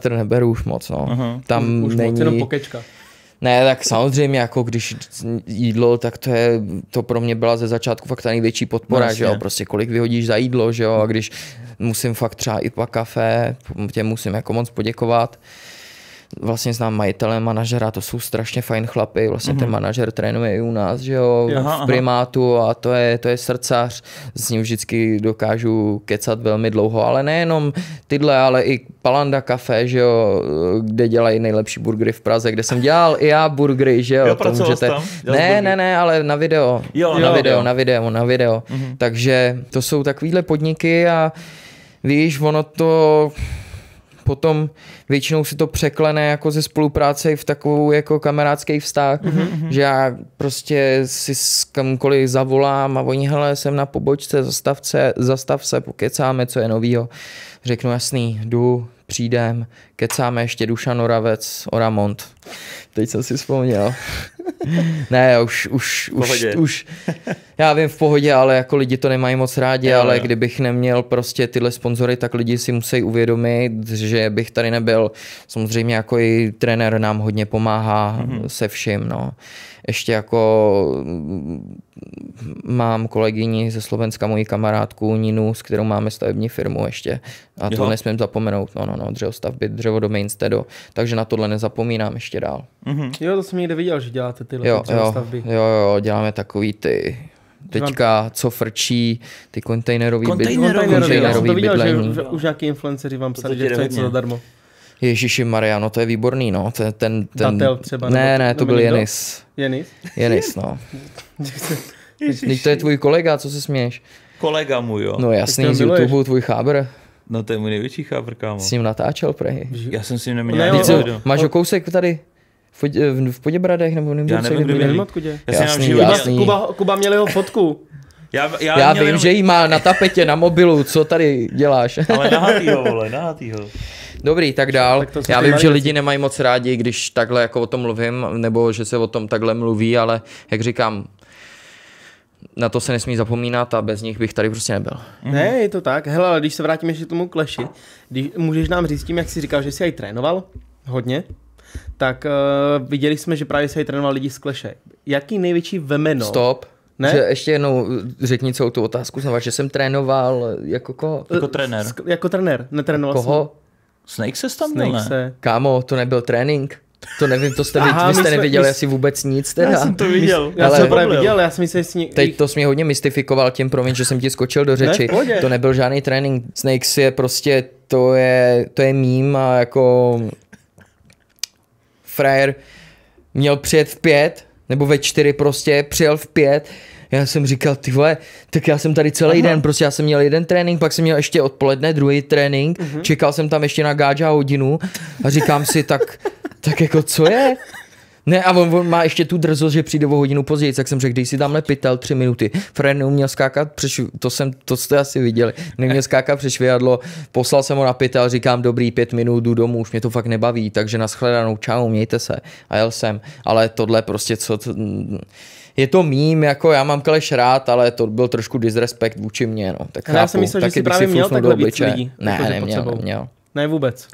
Nebo... neberu už moc, no. Aha. Tam už, už není... Moc, jenom pokečka. Ne, tak samozřejmě, jako když jídlo, tak to, je, to pro mě byla ze začátku fakt ta největší podpora, no, že jo, prostě kolik vyhodíš za jídlo, že jo, a když musím fakt třeba i pak kafe, těm musím jako moc poděkovat. Vlastně znám majitele, manažera, to jsou strašně fajn chlapy, vlastně mm-hmm. ten mhm. manažer trénuje i u nás, že jo, aha, v primátu aha. a to je, to je srdcař, s ním vždycky dokážu kecat velmi dlouho, ale nejenom tyhle, ale i Palanda Café, že jo, kde dělají nejlepší burgery v Praze, kde jsem dělal i já burgery, že jo, jo to můžete... Tam, ne, ne, ne, ale na video, jo, na, jo, video jo. na video, na video, na video, hmm takže to jsou takovýhle podniky a Víš, ono to potom většinou se to překlene jako ze spolupráce v takovou jako kamarádský vztah, mm-hmm. že já prostě si s kamkoliv zavolám a oni, hele, jsem na pobočce, zastav se, zastav se pokecáme, co je novýho. Řeknu jasný, jdu, přijdem, kecáme ještě Dušan Oravec, Oramont. Teď jsem si vzpomněl. ne, už, už, už, už, já vím v pohodě, ale jako lidi to nemají moc rádi, jo, ale jo. kdybych neměl prostě tyhle sponzory, tak lidi si musí uvědomit, že bych tady nebyl. Samozřejmě jako i trenér nám hodně pomáhá mm-hmm. se vším, no ještě jako mm, mám kolegyni ze Slovenska, moji kamarádku Ninu, s kterou máme stavební firmu ještě. A to jo. nesmím zapomenout, no, no, no, dřevo stavby dřevo do Mainstedu. takže na tohle nezapomínám ještě dál. Mm-hmm. Jo, to jsem někde viděl, že děláte tyhle jo, dřevostavby. Jo, jo, jo, děláme takový ty teďka, co frčí, ty kontejnerový, kontejnerový, bydl, kontejnerový, kontejnerový, kontejnerový bydlení. Já jsem to viděl, že už nějaký influenceri vám psali, že chcete něco zadarmo. Ježíši no to je výborný, no. Ten, ten, ten... Datel třeba. Ne, ne, to byl Jenis. Jenis? Jenis, no. Ježiši. to je tvůj kolega, co se směješ? Kolega můj, jo. No jasný, z YouTube, tvůj chábr. No to je můj největší chábr, kámo. S ním natáčel prehy. Já jsem si neměl ne, jo, Máš o kousek tady? V, eh, v Poděbradech nebo nevím, já nevím, kde nevím, odkud je. Já jasný, jasný. jasný. Kuba, Kuba měl jeho fotku. Já, já, já vím, jenom... že jí má na tapetě, na mobilu, co tady děláš? Ale nahatýho, vole, nahatýho. Dobrý, tak dál. Tak to, Já vím, že lidi nemají moc rádi, když takhle jako o tom mluvím, nebo že se o tom takhle mluví, ale jak říkám, na to se nesmí zapomínat a bez nich bych tady prostě nebyl. Mhm. Ne, je to tak. Hele, ale když se vrátíme ještě k tomu kleši, když, můžeš nám říct tím, jak jsi říkal, že jsi aj trénoval hodně, tak uh, viděli jsme, že právě se aj trénoval lidi z kleše. Jaký největší vemeno? Stop. Ne? Že ještě jednou řekni celou tu otázku znamená, že jsem trénoval jako koho? Jako trenér. Jako trenér, netrénoval Koho? Jsem. Snake se tam Snake ne? Se. Kámo, to nebyl trénink. To nevím, to jste, Aha, vy, vy jste jsme, neviděli my... asi vůbec nic teda. Já jsem to viděl, já ale, jsem to právě viděl, já jsem se s ní... Teď to jsi mě hodně mystifikoval tím, promiň, že jsem ti skočil do řeči. Ne, to nebyl žádný trénink. Snakes je prostě, to je, to je mím a jako... Frajer měl přijet v pět, nebo ve čtyři prostě, přijel v pět, já jsem říkal, ty vole, tak já jsem tady celý Aha. den, prostě já jsem měl jeden trénink, pak jsem měl ještě odpoledne druhý trénink, uh-huh. čekal jsem tam ještě na gáča hodinu a říkám si, tak, tak jako co je? Ne, a on, on má ještě tu drzost, že přijde o hodinu později, tak jsem řekl, dej si tamhle pytel tři minuty. Fred neuměl skákat přeš, to, jsem, to jste asi viděli, neuměl skákat přes vyjadlo, poslal jsem ho na pytel, říkám, dobrý, pět minut, jdu domů, už mě to fakt nebaví, takže nashledanou, čau, mějte se. A jel jsem, ale tohle prostě, co... To, je to mím, jako já mám Clash rád, ale to byl trošku disrespekt vůči mě, no. Tak chápu. já jsem myslel, Taky že jsi právě si měl takhle víc lidí. Ne, jako neměl, neměl. Ne vůbec.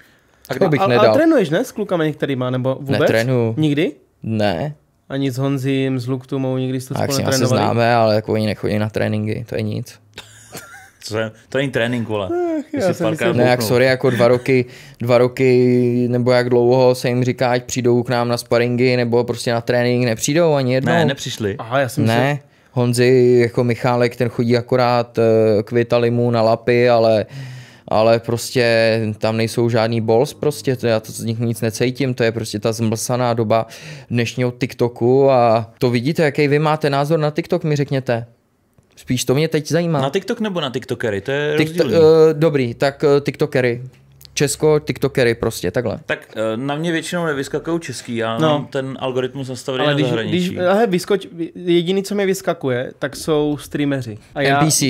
A kdo, bych a, nedal. A trénuješ, ne, s klukama některýma, nebo vůbec? Netrénu. Nikdy? Ne. Ani s Honzím, s Luktumou, nikdy jste spolu netrénovali? Tak se známe, ale jako oni nechodí na tréninky, to je nic. Co je to není trénink, vole. Ach, já jsem ne, jak sorry, jako dva roky, dva roky nebo jak dlouho se jim říká, ať přijdou k nám na sparingy nebo prostě na trénink, nepřijdou ani jednou. Ne, nepřišli. Aha, já jsem ne. Si... Honzi jako Michálek, ten chodí akorát eh, k Vitalimu na lapy, ale, ale prostě tam nejsou žádný bols prostě, to já to z nich nic necítím, to je prostě ta zmlsaná doba dnešního TikToku a to vidíte, jaký vy máte názor na TikTok, mi řekněte. Spíš to mě teď zajímá. Na TikTok nebo na TikTokery? To je TikTok, uh, eh, Dobrý, tak uh, TikTokery. Česko, TikTokery prostě, takhle. Tak eh, na mě většinou nevyskakují český, já no. mám ten algoritmus nastavený ale na když, Když, ale vyskoč, jediný, co mě vyskakuje, tak jsou streameři. A já, NPC.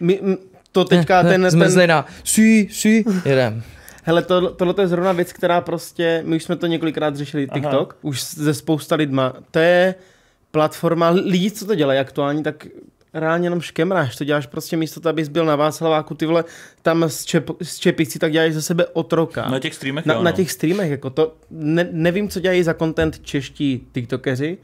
My, m, to teďka ten... ten... Zmrzlina. Si, si, jedem. Hele, to, tohle je zrovna věc, která prostě, my už jsme to několikrát řešili, TikTok, Aha. už ze spousta lidma. To je platforma lidí, co to dělají aktuální, tak reálně jenom škemráš, to děláš prostě místo, abys byl na Václaváku, ty vole, tam s čep, s Čepicí, tak děláš ze sebe otroka. Na těch streamech, Na, jo, no. na těch streamech, jako to, ne, nevím, co dělají za content čeští tiktokeři,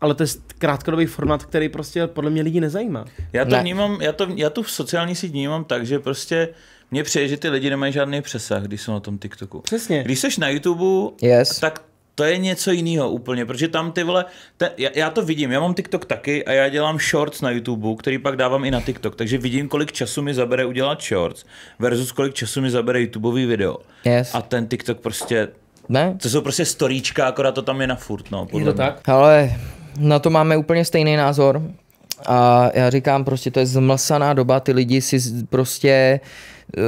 ale to je krátkodobý format, který prostě podle mě lidi nezajímá. Já to ne. vnímám, já, to, já tu v sociální síti vnímám tak, že prostě mně přeje, že ty lidi nemají žádný přesah, když jsou na tom TikToku. Přesně. Když jsi na YouTube, yes. tak to je něco jiného úplně, protože tam ty vole, te, já, já to vidím, já mám TikTok taky a já dělám shorts na YouTube, který pak dávám i na TikTok, takže vidím, kolik času mi zabere udělat shorts versus kolik času mi zabere YouTubeový video. Yes. A ten TikTok prostě, ne? to jsou prostě storíčka, akorát to tam je na furt, no. Podle je to mě. tak? Ale na to máme úplně stejný názor. A já říkám prostě, to je zmlsaná doba, ty lidi si prostě uh, Eh,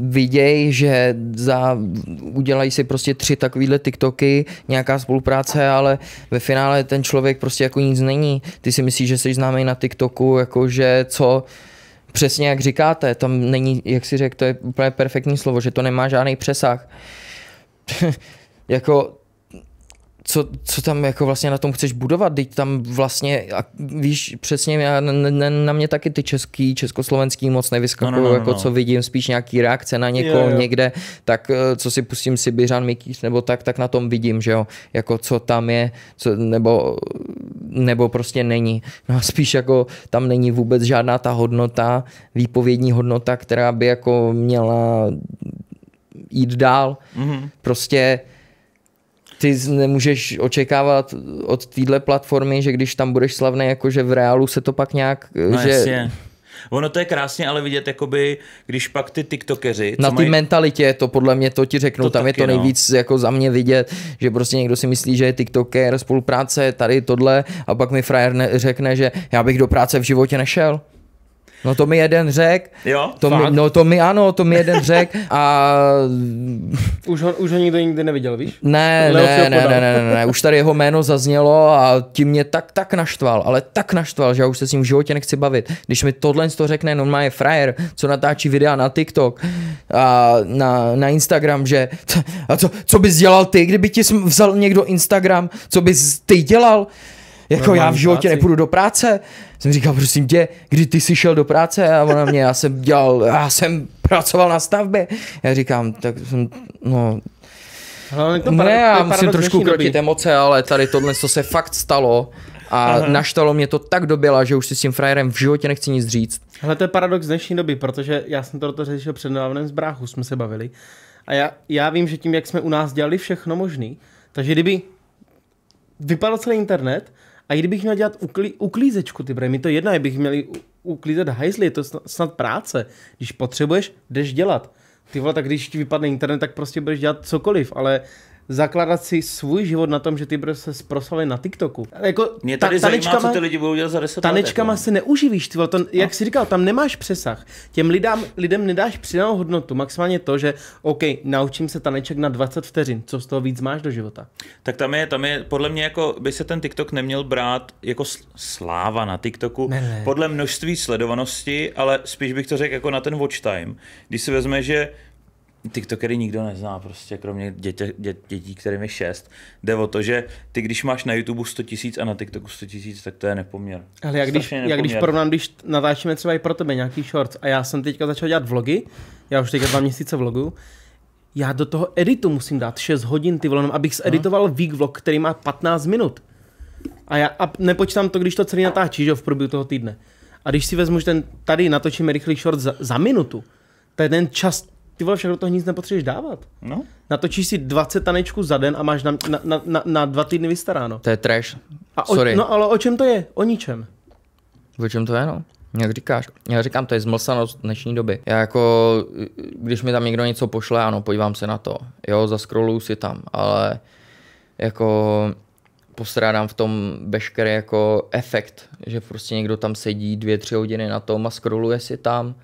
vidějí, že za, udělají si prostě tři takovýhle TikToky, nějaká spolupráce, ale ve finále ten člověk prostě jako nic není. Ty si myslíš, že jsi známý na TikToku, jakože co, přesně jak říkáte, tam není, jak si řekl, to je úplně perfektní slovo, že to nemá žádný přesah. jako co, co tam jako vlastně na tom chceš budovat, teď tam vlastně, a víš, přesně já, na, na mě taky ty český, československý moc nevyskakují, no, no, no, no, jako no. co vidím, spíš nějaký reakce na někoho jo, jo. někde, tak eh, co si pustím Sibiřan Mikýř nebo tak, tak na tom vidím, že jo, jako co tam je, co, nebo, nebo prostě není. No a spíš jako tam není vůbec žádná ta hodnota, výpovědní hodnota, která by jako měla jít dál. Mm-hmm. Prostě ty nemůžeš očekávat od téhle platformy, že když tam budeš slavný, jakože v reálu se to pak nějak... No eh, že... jasně. Ono to je krásně, ale vidět, jakoby, když pak ty tiktokeři... Na ty mají... mentalitě je to, podle mě to ti řeknu, to tam je to no. nejvíc no. jako za mě vidět, že prostě někdo si myslí, že je tiktoker, spolupráce, tady tohle a pak mi frajer ne- řekne, že já bych do práce v životě nešel. No to mi jeden řek. Jo? To mi, no to mi ano, to mi jeden řek a... Už ho, už ho nikdo nikdy neviděl, víš? Ne, ne, ne, ne, ne, ne, ne, už tady jeho jméno zaznělo a tím mě tak, tak naštval, ale tak naštval, že já už se s ním v životě nechci bavit. Když mi tohle to řekne, no má je frajer, co natáčí videa na TikTok a na, na Instagram, že a co, co bys dělal ty, kdyby ti vzal někdo Instagram, co bys ty dělal? Jako já v životě práci. nepůjdu do práce. Jsem říkal, prosím tě, kdy ty jsi šel do práce? A ona mě, já jsem dělal, já jsem pracoval na stavbě. Já říkám, tak jsem, no, no to ne, já musím trošku krotit emoce, ale tady tohle, co se fakt stalo, a Aha. naštalo mě to tak dobila, že už si s tím frajerem v životě nechci nic říct. Ale to je paradox dnešní doby, protože já jsem to řešil před nedávnem z bráchu, jsme se bavili. A já, já vím, že tím, jak jsme u nás dělali všechno možný, takže kdyby vypadal celý internet, a kdybych měl dělat uklí, uklízečku, ty bre, mi to jedna, bych měl uklízet hajzly, je to snad práce. Když potřebuješ, jdeš dělat. Ty vole, tak když ti vypadne internet, tak prostě budeš dělat cokoliv, ale zakládat si svůj život na tom, že ty se proslavili na TikToku. Jako, Mě tady ta, zajímá, co ty lidi budou dělat za 10 Tanečkama let, jako. se neuživíš, ty vole, to, jak no. jsi říkal, tam nemáš přesah. Těm lidám, lidem nedáš přidanou hodnotu, maximálně to, že OK, naučím se taneček na 20 vteřin, co z toho víc máš do života. Tak tam je, tam je podle mě jako by se ten TikTok neměl brát jako sláva na TikToku, ne, ne. podle množství sledovanosti, ale spíš bych to řekl jako na ten watch time. Když si vezme, že TikTokery nikdo nezná, prostě kromě dětě, dě, dětí, kterým je 6. Jde o to, že ty, když máš na YouTube 100 tisíc a na TikToku 100 tisíc, tak to je nepoměr. Ale jak když, nepoměr. jak když porovnám, když natáčíme třeba i pro tebe nějaký short a já jsem teďka začal dělat vlogy, já už teďka dva měsíce vlogu, já do toho editu musím dát 6 hodin ty volenom, abych zeditoval hmm. No. week vlog, který má 15 minut. A já a nepočítám to, když to celý natáčí, že v průběhu toho týdne. A když si vezmu, že ten tady natočíme rychlý short za, za minutu, to je ten čas ty vole, všechno toho nic nepotřebuješ dávat. No. Natočíš si 20 tanečků za den a máš na, na, na, na, na dva týdny vystaráno. To je trash. A o, Sorry. No ale o čem to je? O ničem. O čem to je, no? Jak říkáš? Já říkám, to je zmlsanost dnešní doby. Já jako, když mi tam někdo něco pošle, ano, podívám se na to. Jo, zaskroluju si tam, ale jako postrádám v tom veškerý jako efekt, že prostě někdo tam sedí dvě, tři hodiny na tom a scrolluje si tam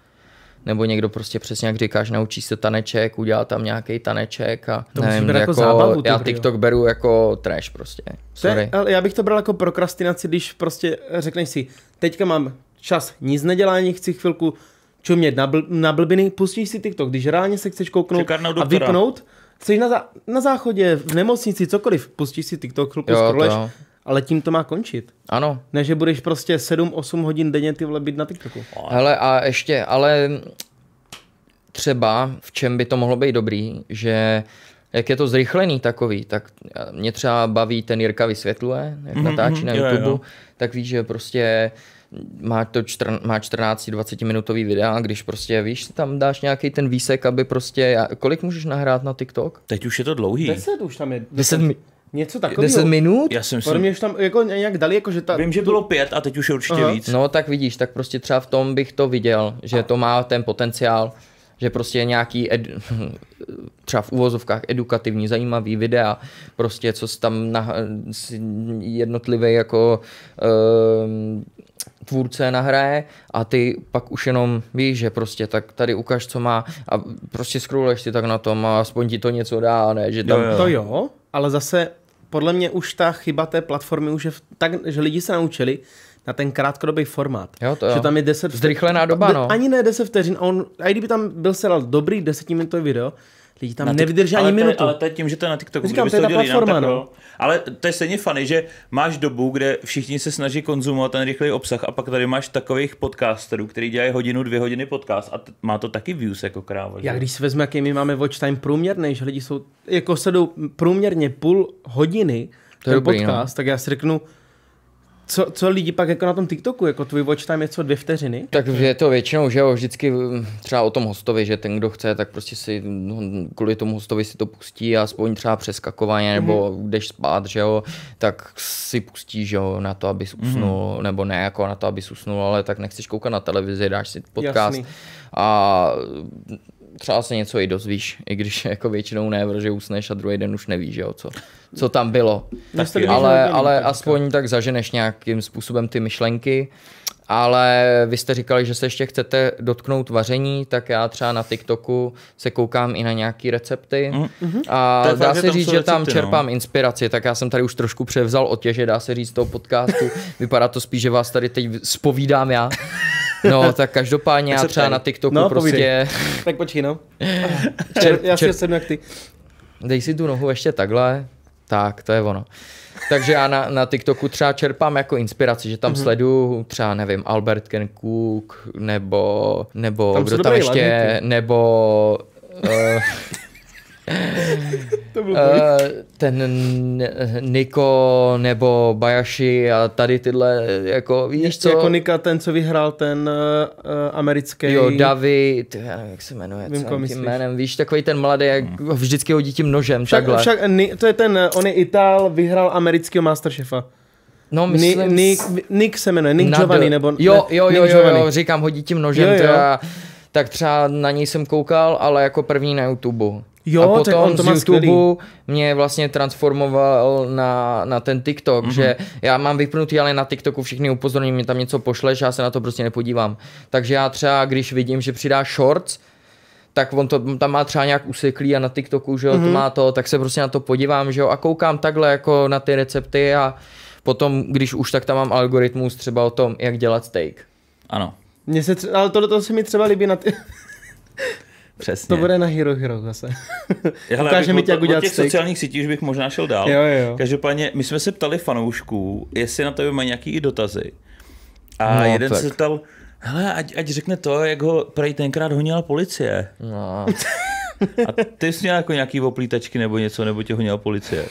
nebo někdo prostě přesně jak říkáš, naučí se taneček, udělá tam nějaký taneček a to nevím, jako, jako zábavu, já TikTok jo. beru jako trash prostě. Sorry. Te, ale já bych to bral jako prokrastinaci, když prostě eh, řekneš si, teďka mám čas, nic nedělání, chci chvilku mě na, bl- na blbiny, pustíš si TikTok, když reálně se chceš kouknout a vypnout, jsi na, zá- na záchodě, v nemocnici, cokoliv, pustíš si TikTok, chvilku scrolleš, ale tím to má končit. Ano. Ne, že budeš prostě 7-8 hodin denně ty být na TikToku. Hele, a ještě, ale třeba v čem by to mohlo být dobrý, že jak je to zrychlený takový, tak eh, mě třeba baví ten Jirka vysvětluje, jak mm-hmm, natáčí na YouTube, jo, jo. tak víš, že prostě má to čtrn, má 14-20 minutový videa, když prostě, víš, tam dáš nějaký ten výsek, aby prostě, kolik můžeš nahrát na TikTok? Teď už je to dlouhý. 10 už tam je. 10, 10, mi... Něco takového. 10 minut? Já jsem si... Mě tam jako nějak dali, jako že ta... Vím, že bylo pět a teď už je určitě Aha. víc. No tak vidíš, tak prostě třeba v tom bych to viděl, že a. to má ten potenciál, že prostě je nějaký ed... třeba v úvozovkách edukativní, zajímavý videa, prostě co tam na... jednotlivý jako um, tvůrce nahraje a ty pak už jenom víš, že prostě tak tady ukáž, co má a prostě scrolluješ si tak na tom a aspoň ti to něco dá, ne? Že tam... jo, jo. To jo, ale zase podle mě už ta chyba té platformy už je tak, že lidi se naučili na ten krátkodobý formát. Jo, to jo. Že tam je 10 Zrychlená doba, no. Ani ne 10 vteřin, a on, a kdyby tam byl se dal dobrý 10 minutový video, Lidi tam nevydrží ani minutu. ale to je tím, že to je na TikToku. Říkám, to je ta platforma, jinam, no. Pro... Ale to je stejně fany, že máš dobu, kde všichni se snaží konzumovat ten rychlý obsah a pak tady máš takových podcasterů, který dělají hodinu, dvě hodiny podcast a t- má to taky views jako kráva. Já když si vezmu, jaký my máme watch time průměrný, že lidi jsou, jako sedou průměrně půl hodiny to ten je no. podcast, no. tak já si řeknu, co, co lidi pak jako na tom TikToku, jako tvůj watch time je co dvě vteřiny? Tak je to většinou, že jo, vždycky mm, třeba o tom hostovi, že ten, kdo chce, tak prostě si no, kvůli tomu hostovi si to pustí a aspoň třeba přeskakovaně, mhm. nebo mm-hmm. jdeš spát, že jo, tak si pustí, že jo, na to, aby mhm. usnul, mm-hmm. nebo ne jako na to, aby usnul, ale tak nechceš koukat na televizi, dáš si podcast Jasný. a třeba se něco i dozvíš, i když jako většinou ne, protože usneš a druhý den už nevíš, jo, co, co tam bylo. Tak ale, ale aspoň tak zaženeš nějakým způsobem ty myšlenky. Ale vy jste říkali, že se ještě chcete dotknout vaření, tak já třeba na TikToku se koukám i na nějaké recepty mm-hmm. a dá se říct, že tam recepty, no. čerpám no. inspiraci, tak já jsem tady už trošku převzal otěže, dá se říct, z toho podcastu. Vypadá to spíš, že vás tady teď spovídám já. No, tak každopádně já třeba tady. na TikToku no, prostě... Povídej. tak počkej, no. Čer, já si čer... sednu jak ty. Dej si tu nohu ještě takhle. Tak, to je ono. Takže já na, na TikToku třeba čerpám jako inspiraci, že tam mm-hmm. sleduju třeba, nevím, Albert Ken Cook, nebo, nebo tam kdo tam ještě, lety. nebo... Uh, to byl uh, eh, ten Niko nebo Bayashi a tady tyhle, jako víš co? Jako Nika, ten, co vyhrál ten uh, americký... Jo, David, já nevím, jak se jmenuje, Vím, co tím jménem, víš, takový ten mladý, jak hmm. vždycky hodí tím nožem, tak, takhle. Však, to je ten, on je Ital, vyhrál amerického Masterchefa. No, myslím... Ni, Nick, Nick se jmenuje, Nick Giovanni, nebo... Jo, jo, jo, jo, jo, říkám, hodí tím nožem, jo, jo. Teda, tak třeba na něj jsem koukal, ale jako první na YouTube. Jo, a potom on to z YouTube mě vlastně transformoval na, na ten TikTok, mm-hmm. že já mám vypnutý, ale na TikToku všichni upozorní, mě tam něco pošleš, já se na to prostě nepodívám. Takže já třeba, když vidím, že přidá shorts, tak on to tam má třeba nějak useklý a na TikToku, že jo, mm-hmm. to mhm. má to, tak se prostě na to podívám, že jo, a koukám takhle jako na ty recepty a potom, když už tak tam mám algoritmus třeba o tom, jak dělat steak. Ano. Mně se tře- ale tohle to se mi třeba líbí na ty... Přesně. To bude na Hero Hero zase. Hele, Ukáže mi tě, jak udělat těch steak. sociálních sítí už bych možná šel dál. Jo, jo. Každopádně, my jsme se ptali fanoušků, jestli na tebe mají nějaký dotazy. A no, jeden tak. se ptal, hele, ať, ať řekne to, jak ho prej tenkrát honila policie. No. A ty jsi měl jako nějaký oplítačky nebo něco, nebo tě honila policie?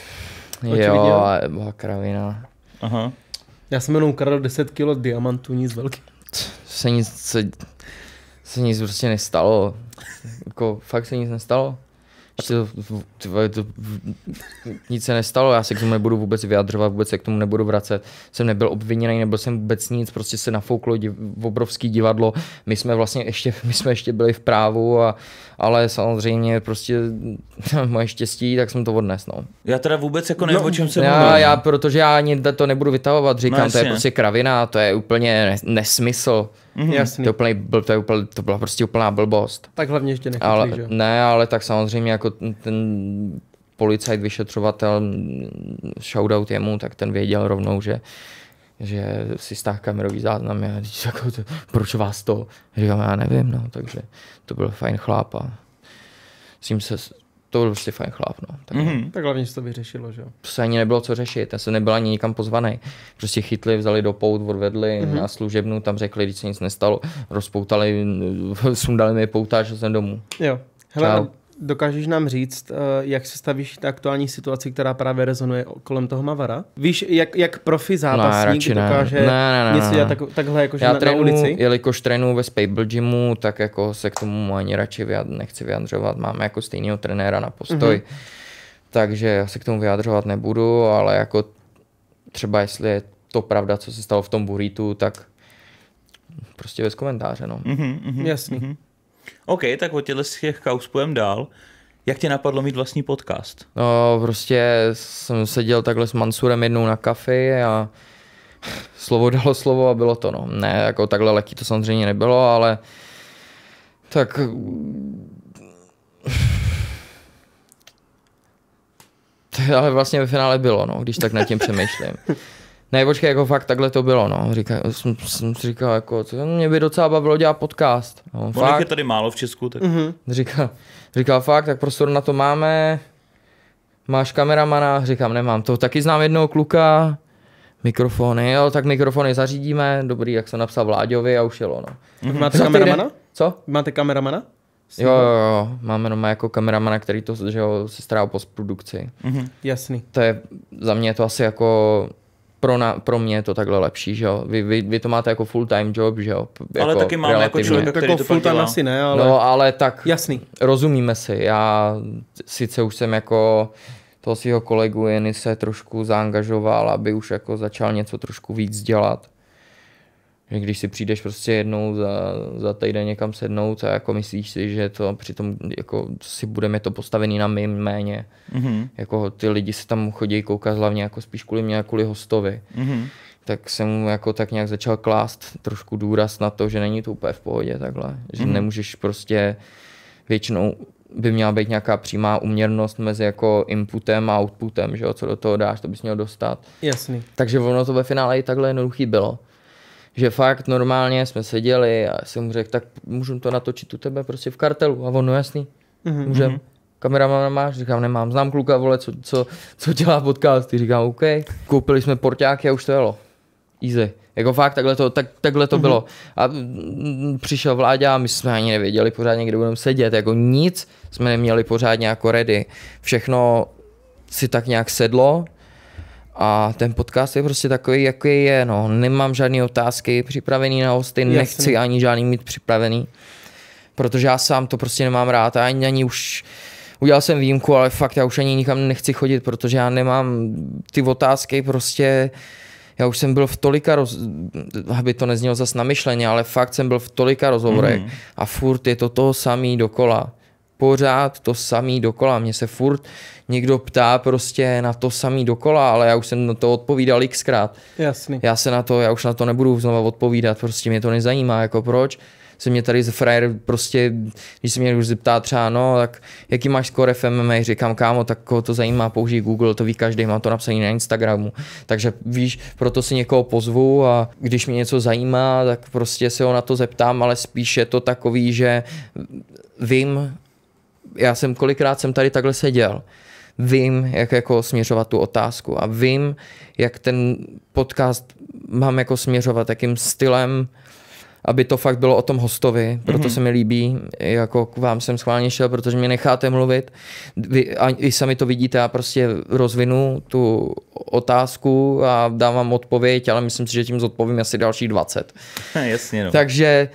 jo, boha kravina. Aha. Já jsem jenom ukradl 10 kilo diamantů, nic velký. Se nic, se se nic prostě nestalo. Jako fakt se nic nestalo. To, to, to, to, nic se nestalo, já se k tomu nebudu vůbec vyjadřovat, vůbec se k tomu nebudu vracet. Jsem nebyl obviněný, nebyl jsem vůbec nic, prostě se nafouklo div, obrovský divadlo. My jsme vlastně ještě, my jsme ještě byli v právu a ale samozřejmě prostě moje štěstí, tak jsem to odnes, no. Já teda vůbec jako nevím, no, o čem se já, já, protože já ani to nebudu vytahovat, říkám, no, to je prostě kravina, to je úplně nesmysl. Mm-hmm. Jasný. To, úplně, to, je úplně, to byla prostě úplná blbost. Tak hlavně ještě nechytlí, ale, že? Ne, ale tak samozřejmě jako ten policajt, vyšetřovatel, mm, shoutout jemu, tak ten věděl rovnou, že že si stáh kamerový záznam, říct, jako to, proč vás to, říkám, já nevím, no, takže to byl fajn chláp a s tím se, to byl prostě fajn chláp, no. Tak, mm-hmm. tak hlavně se to vyřešilo, že jo? Prostě se ani nebylo co řešit, já jsem nebyl ani nikam pozvaný. Prostě chytli, vzali do pout, odvedli mm-hmm. na služebnu, tam řekli, když se nic nestalo, rozpoutali, sundali mi pouta že jsem domů. Jo. Hele, Čau. Dokážeš nám říct, eh, jak se stavíš k aktuální situaci, která právě rezonuje kolem toho Mavara? Víš, jak, jak profi zápasník no, dokáže ne, ne, ne, něco dělat tak, takhle jakož na, trénu, na ulici? Jelikož trénuji ve Spable Gymu, tak jako se k tomu ani radši vyjad, nechci vyjadřovat. Máme jako stejného trenéra na postoj. Mm-hmm. Takže já se k tomu vyjadřovat nebudu, ale jako třeba jestli je to pravda, co se stalo v tom Buritu, tak prostě bez komentáře. No. Mm-hmm, mm-hmm, Jasný. Mm-hmm. OK, tak o těchto těch kaus půjdeme dál. Jak tě napadlo mít vlastní podcast? No, prostě jsem seděl takhle s Mansurem jednou na kafi a slovo dalo slovo a bylo to, no. Ne, jako takhle lehký to samozřejmě nebylo, ale tak ale vlastně ve finále bylo, no, když tak nad tím přemýšlím. Ne, počkej, jako fakt takhle to bylo, no. Říká, jsem, jsem říkal, jako, co, mě by docela bavilo dělat podcast. No, fakt. je tady málo v Česku, tak... Mm-hmm. Říkal, říkal, fakt, tak prostor na to máme. Máš kameramana? Říkám, nemám. To taky znám jednoho kluka. Mikrofony, jo, tak mikrofony zařídíme. Dobrý, jak jsem napsal Vláďovi a už jelo, no. Mm-hmm. Máte Za kameramana? Týden? Co? Máte kameramana? Jo, jo, jo, máme doma jako kameramana, který to, že jo, se strává postprodukci. Mm-hmm. Jasný. To je, za mě je to asi jako pro, na, pro mě je to takhle lepší, že jo. Vy, vy, vy to máte jako full time job, že jo. Jako ale taky máme jako relativně. jako člověk, který jako to full time asi ne, ale... No, ale tak... Jasný. Rozumíme si. Já sice už jsem jako toho svého kolegu Jenise trošku zaangažoval, aby už jako začal něco trošku víc dělat že když si přijdeš prostě jednou za, za týden někam sednout a jako myslíš si, že to přitom jako si budeme to postavený na mým méně. Mm-hmm. Jako ty lidi se tam chodí koukat hlavně jako spíš kvůli mě a kvůli hostovi. Mm-hmm. Tak jsem mu jako tak nějak začal klást trošku důraz na to, že není to úplně v pohodě takhle. Že mm-hmm. nemůžeš prostě většinou by měla být nějaká přímá uměrnost mezi jako inputem a outputem, že jo, co do toho dáš, to bys měl dostat. Jasný. Takže ono to ve finále i takhle jednoduchý bylo že fakt normálně jsme seděli a jsem mu řekl, tak můžu to natočit u tebe prostě v kartelu. A on, no jasný, mm-hmm. můžem. Mhm. Kameraman máš? Říkám, nemám, znám kluka, vole, co, co, co dělá podcasty. Říkám, OK. Koupili jsme porťáky a už to jelo. Easy. Jako fakt, takhle to, tak, takhle to mm-hmm. bylo. A mm, mm, přišel vláďa a my jsme ani nevěděli pořádně, kde budeme sedět. Jako nic jsme neměli pořádně jako ready. Všechno si tak nějak sedlo a ten podcast je prostě takový, jaký je. No. Nemám žádné otázky připravený na hosty, Jasný. nechci ani žádný mít připravený, protože já sám to prostě nemám rád a ani, ani už udělal jsem výjimku, ale fakt já už ani nikam nechci chodit, protože já nemám ty otázky prostě, já už jsem byl v tolika, roz... aby to neznělo zas myšleně, ale fakt jsem byl v tolika rozhovorech mm. a furt je to toho samý dokola pořád to samý dokola. Mě se furt někdo ptá prostě na to samý dokola, ale já už jsem na to odpovídal xkrát. Jasný. Já se na to, já už na to nebudu znovu odpovídat, prostě mě to nezajímá, jako proč se mě tady frajer prostě, když se mě někdo zeptá třeba, no, tak jaký máš skore v MMA, říkám, kámo, tak koho to zajímá, použij Google, to ví každý, má to napsané na Instagramu. Takže víš, proto si někoho pozvu a když mě něco zajímá, tak prostě se ho na to zeptám, ale spíše je to takový, že vím já jsem kolikrát jsem tady takhle seděl, vím, jak jako směřovat tu otázku a vím, jak ten podcast mám jako směřovat, jakým stylem, aby to fakt bylo o tom hostovi, proto mm-hmm. se mi líbí, jako k vám jsem schválně šel, protože mě necháte mluvit, vy a i sami to vidíte, já prostě rozvinu tu otázku a dám vám odpověď, ale myslím si, že tím zodpovím asi další 20. Jasně no. Takže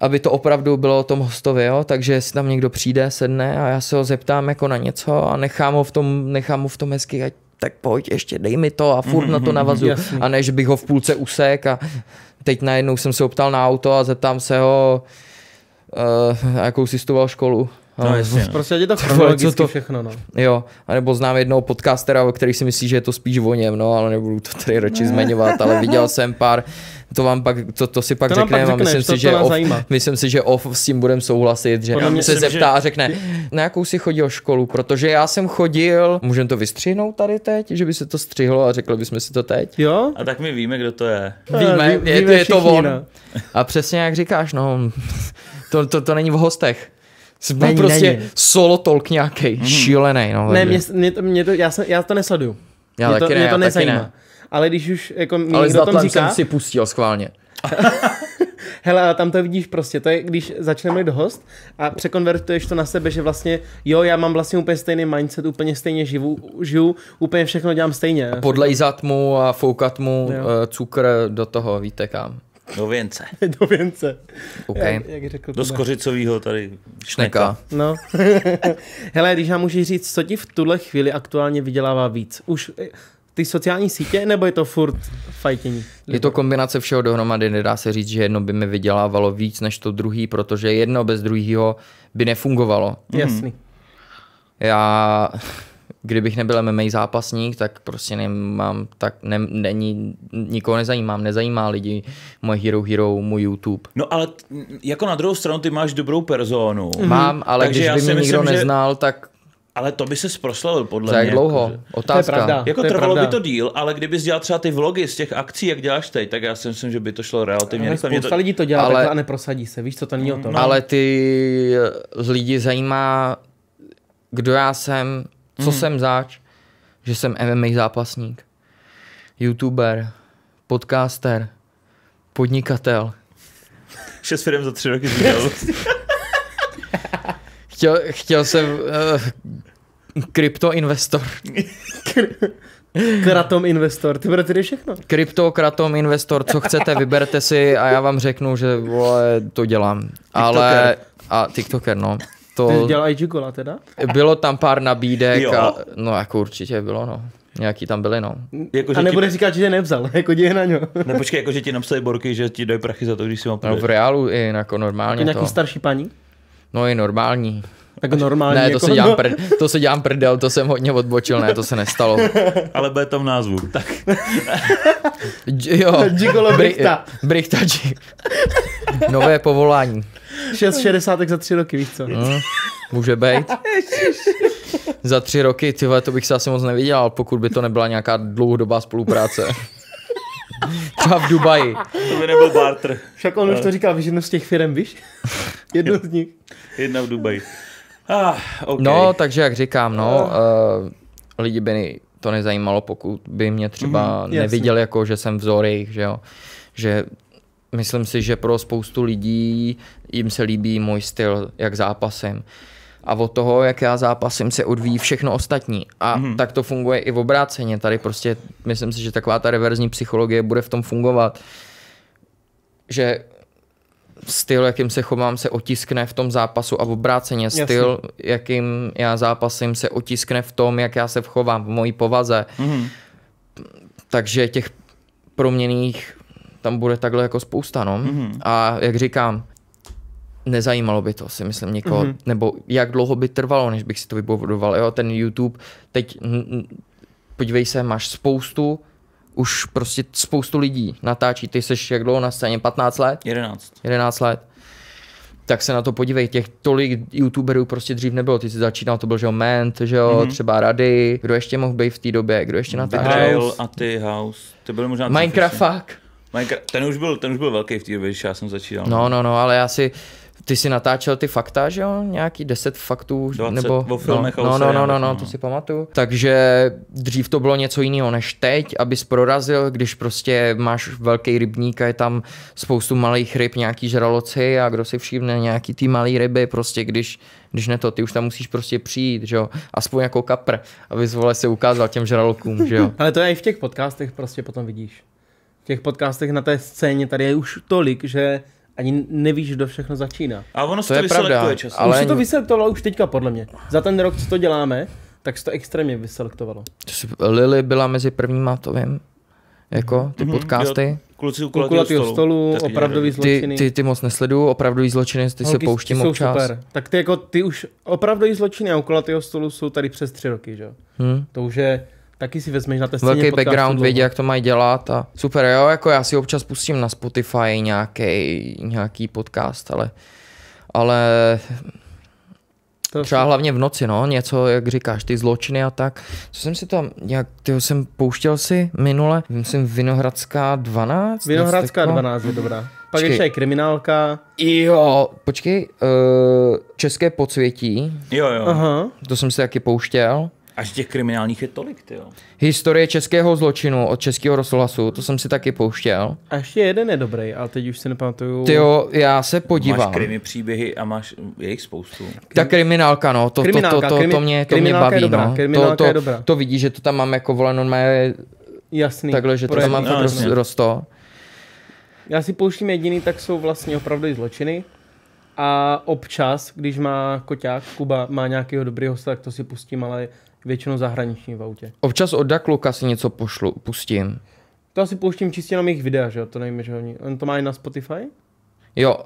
aby to opravdu bylo o tom hostovi, jo? takže jestli tam někdo přijde, sedne a já se ho zeptám jako na něco a nechám ho v tom, nechám ho v tom hezky, ať tak pojď ještě, dej mi to a furt mm-hmm, na to mhm, mhm, navazu. A ne, že bych ho v půlce usek a teď najednou jsem se optal na auto a zeptám se ho, uh, jakou si studoval školu. No, no jasně. No. Prostě je to chronologicky to, všechno, no. Jo, anebo znám jednoho podcastera, o který si myslí, že je to spíš o něm, no, ale nebudu to tady radši ne. zmiňovat, ale viděl jsem pár to vám pak, to, to si pak to pak řekne, myslím, to, si, že to off, myslím si, že off s tím budem souhlasit, že se se zeptá že... a řekne, na jakou si chodil školu, protože já jsem chodil, můžeme to vystřihnout tady teď, že by se to střihlo a řekli bychom si to teď. Jo? A tak my víme, kdo to je. Víme, eh, je, víme je, je to on. No. A přesně jak říkáš, no, to, to, to není v hostech. Jsi byl není, prostě není. solo tolk nějaký, mm. šílený. No, ne, mě, mě to, mě to, já, jsem, já to nesleduju. Já mě taky to, ne, mě to nezajímá. Taky ne ale když už jako mi ale tom říká... jsem si pustil schválně. Hele, ale tam to vidíš prostě, to je, když začne mít host a překonvertuješ to na sebe, že vlastně, jo, já mám vlastně úplně stejný mindset, úplně stejně živu, žiju, úplně všechno dělám stejně. A podlejzat mu a foukat mu jo. Eh, cukr do toho, víte kam. Do věnce. Do věnce. Okay. Jak, jak řekl Do skořicového tady šneka. No. Hele, když já můžu říct, co ti v tuhle chvíli aktuálně vydělává víc? Už ty sociální sítě, nebo je to furt fajtění? Je to kombinace všeho dohromady, nedá se říct, že jedno by mi vydělávalo víc než to druhý, protože jedno bez druhého by nefungovalo. Mhm. Jasný. Já, kdybych nebyl MMA zápasník, tak prostě nemám, tak ne, není, nikoho nezajímám, nezajímá lidi moje Hero Hero, můj YouTube. No ale jako na druhou stranu ty máš dobrou personu. Mám, ale Takže když by mě myslím, nikdo že... neznal, tak ale to by se zproslavil podle Za mě. Za dlouho? Jako, že... Otázka. To je Jako to je trvalo pravda. by to díl, ale kdyby jsi dělal třeba ty vlogy z těch akcí, jak děláš teď, tak já si myslím, že by to šlo relativně Ale Spousta to... lidí to dělá ale... a neprosadí se, víš, co to není o tom. No. Ale ty eh, lidi zajímá, kdo já jsem, co hmm. jsem zač, že jsem MMA zápasník, youtuber, podcaster, podnikatel. Šest firm za tři roky Chtěl, chtěl jsem uh, kratom investor, ty budete tedy všechno. Krypto, kratom investor, co chcete, vyberte si a já vám řeknu, že vole, to dělám. TikToker. Ale, a TikToker, no. To, ty jsi dělal i Gigola teda? Bylo tam pár nabídek, a, no jako určitě bylo, no. Nějaký tam byly, no. Jako, a nebude ti... říkat, že tě nevzal, jako děje na ně. Ne, počkej, jako že ti napsali borky, že ti dají prachy za to, když si ho No v reálu i jako normálně jako nějaký starší paní? No je normální. Tak normální. Ne, to, jako... se dělám no. pr... to se dělám prdel, to jsem hodně odbočil, ne, to se nestalo. Ale bude to v názvu. Tak. G- jo. Gigolo Brichta. Brichta G- Nové povolání. 6,60 za tři roky, víš co? Hmm. může být. za tři roky, tyhle, to bych se asi moc neviděl, pokud by to nebyla nějaká dlouhodobá spolupráce. Třeba v Dubaji. To by nebyl barter. Však on už to říkal, víš, jedno z těch firm, víš? Jedno z nich. Jedna v Dubaji. Ah, okay. No, takže jak říkám, no, uh, lidi by to nezajímalo, pokud by mě třeba mm, neviděl, jako že jsem vzor jejich, že jo. Že myslím si, že pro spoustu lidí jim se líbí můj styl, jak zápasem a od toho, jak já zápasím, se odvíjí všechno ostatní. A mm-hmm. tak to funguje i v obráceně. Tady prostě myslím si, že taková ta reverzní psychologie bude v tom fungovat, že styl, jakým se chovám, se otiskne v tom zápasu a v obráceně. Styl, Jasně. jakým já zápasím, se otiskne v tom, jak já se chovám, v mojí povaze. Mm-hmm. Takže těch proměných tam bude takhle jako spousta, no. Mm-hmm. A jak říkám, nezajímalo by to, si myslím, někoho, mm-hmm. nebo jak dlouho by trvalo, než bych si to vybudoval, jo, ten YouTube, teď, podívej se, máš spoustu, už prostě spoustu lidí natáčí, ty jsi jak dlouho na scéně, 15 let? 11. 11 let. Tak se na to podívej, těch tolik youtuberů prostě dřív nebylo, ty jsi začínal, to byl, že jo, Ment, že jo, mm-hmm. třeba Rady, kdo ještě mohl být v té době, kdo ještě natáčel? a ty House, to byl možná... Minecraft, Minecraft, ten už byl, ten už byl velký v té době, když já jsem začínal. No, no, no, no ale já si ty si natáčel ty fakta, že jo? Nějaký 10 faktů 20 nebo o filmech no, no, no, no, no, no, to si pamatuju. Takže dřív to bylo něco jiného než teď, abys prorazil, když prostě máš velký rybník a je tam spoustu malých ryb, nějaký žraloci a kdo si všimne nějaký ty malý ryby, prostě když když ne to, ty už tam musíš prostě přijít, že jo, aspoň jako kapr, aby vole se ukázal těm žralokům, že jo. Ale to je i v těch podcastech prostě potom vidíš. V těch podcastech na té scéně tady je už tolik, že ani nevíš, kdo všechno začíná. A ono se to, to vyselektuje časem. Ale... Už se to vyselektovalo už teďka, podle mě. Za ten rok, co to děláme, tak se to extrémně vyselektovalo. Lily byla mezi prvníma, to vím. Jako ty mm-hmm, podcasty. Jo, kluci u kulatýho stolu, stolu opravdový zločiny. Ty, ty, ty moc nesleduju, opravdový zločiny, ty Holky, se pouštím ty jsou občas. Super. Tak ty jako, ty už opravdový zločiny a u kulatýho stolu jsou tady přes tři roky, že? Hmm. To už je, taky si vezmeš na té Velký background, vědí, jak to mají dělat a super, jo, jako já si občas pustím na Spotify nějaký, nějaký podcast, ale, ale to třeba hlavně v noci, no, něco, jak říkáš, ty zločiny a tak. Co jsem si tam, jak, ty jsem pouštěl si minule, myslím Vinohradská 12? Vinohradská 12 je dobrá. Pak počkej. ještě je kriminálka. Jo, počkej, uh, České podsvětí. Jo, jo. Aha. To jsem si taky pouštěl. Až těch kriminálních je tolik, ty jo. Historie českého zločinu od českého rozhlasu, to jsem si taky pouštěl. A ještě jeden je dobrý, ale teď už si nepamatuju. Ty jo, já se podívám. Máš krimi příběhy a máš jejich spoustu. Ta kriminálka, no, to, kriminálka, to, to, to, to, to, mě, to mě baví, je no. dobrá, no. Kriminálka to, to, je dobrá. to vidíš, že to tam mám jako voleno, má Jasný. Takhle, že to tam mám no, roz, rosto. Já si pouštím jediný, tak jsou vlastně opravdu zločiny. A občas, když má koťák Kuba, má nějakého dobrého hosta, tak to si pustím, ale většinou zahraniční v autě. Občas od Dakluka si něco pošlu, pustím. To asi pouštím čistě na mých videa, že jo, to nevím, že oni. On to má i na Spotify? Jo,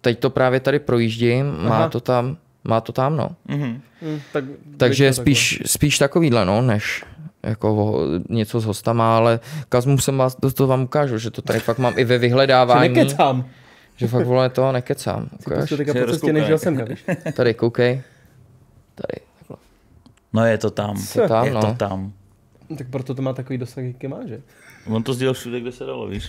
teď to právě tady projíždím, Aha. má to tam, má to tam, no. Mm-hmm. Mm, tak, Takže spíš, takhle. spíš takovýhle, no, než jako něco s hostama, ale kazmu jsem vás, to, to vám ukážu, že to tady fakt mám i ve vyhledávání. že nekecám. Že fakt, vole, to nekecám. Ukáž. Jsi teďka po cestě jsem, Tady, koukej. Tady. No je to tam. Je, tam, je no. to tam. Tak proto to má takový dosah, jaký má, že? On to sdělal všude, kde se dalo, víš.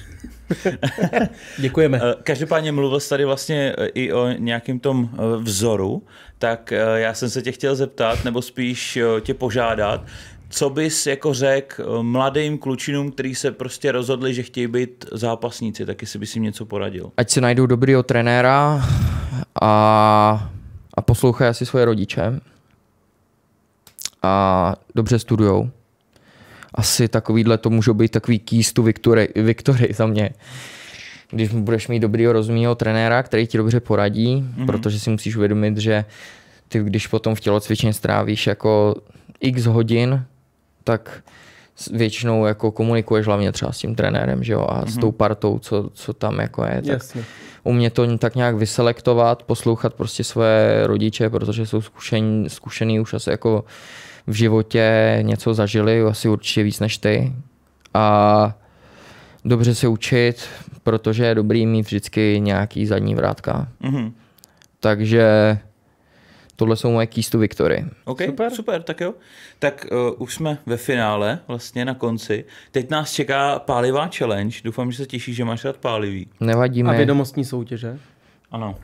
Děkujeme. Eh, každopádně mluvil jsi tady vlastně eh, i o nějakém tom eh, vzoru, tak já jsem se tě chtěl zeptat, nebo spíš tě požádat, co bys jako řekl mladým klučinům, kteří se prostě rozhodli, že chtějí být zápasníci, tak jestli bys jim něco poradil? Ať si najdou dobrýho trenéra a, a poslouchají asi svoje rodiče a dobře studujou. Asi takovýhle to můžou být takový keys to victory, victory za mě. Když budeš mít dobrýho rozumího trenéra, který ti dobře poradí, mm-hmm. protože si musíš uvědomit, že ty když potom v tělocvičně strávíš jako x hodin, tak většinou jako komunikuješ hlavně třeba s tím trenérem, že jo, a mm-hmm. s mhm. tou partou, co, co tam jako je. Tak Jasně. U mě to tak nějak vyselektovat, poslouchat prostě své rodiče, protože jsou zkušení, zkušený už asi jako v životě něco zažili, asi určitě víc než ty. A dobře se učit, protože je dobrý mít vždycky nějaký zadní vrátka. Mm-hmm. Takže tohle jsou moje keys to victory. Ok, super, super tak jo. Tak uh, už jsme ve finále, vlastně na konci. Teď nás čeká pálivá challenge. Doufám, že se těší, že máš rád pálivý. Nevadíme. A vědomostní soutěže? Ano.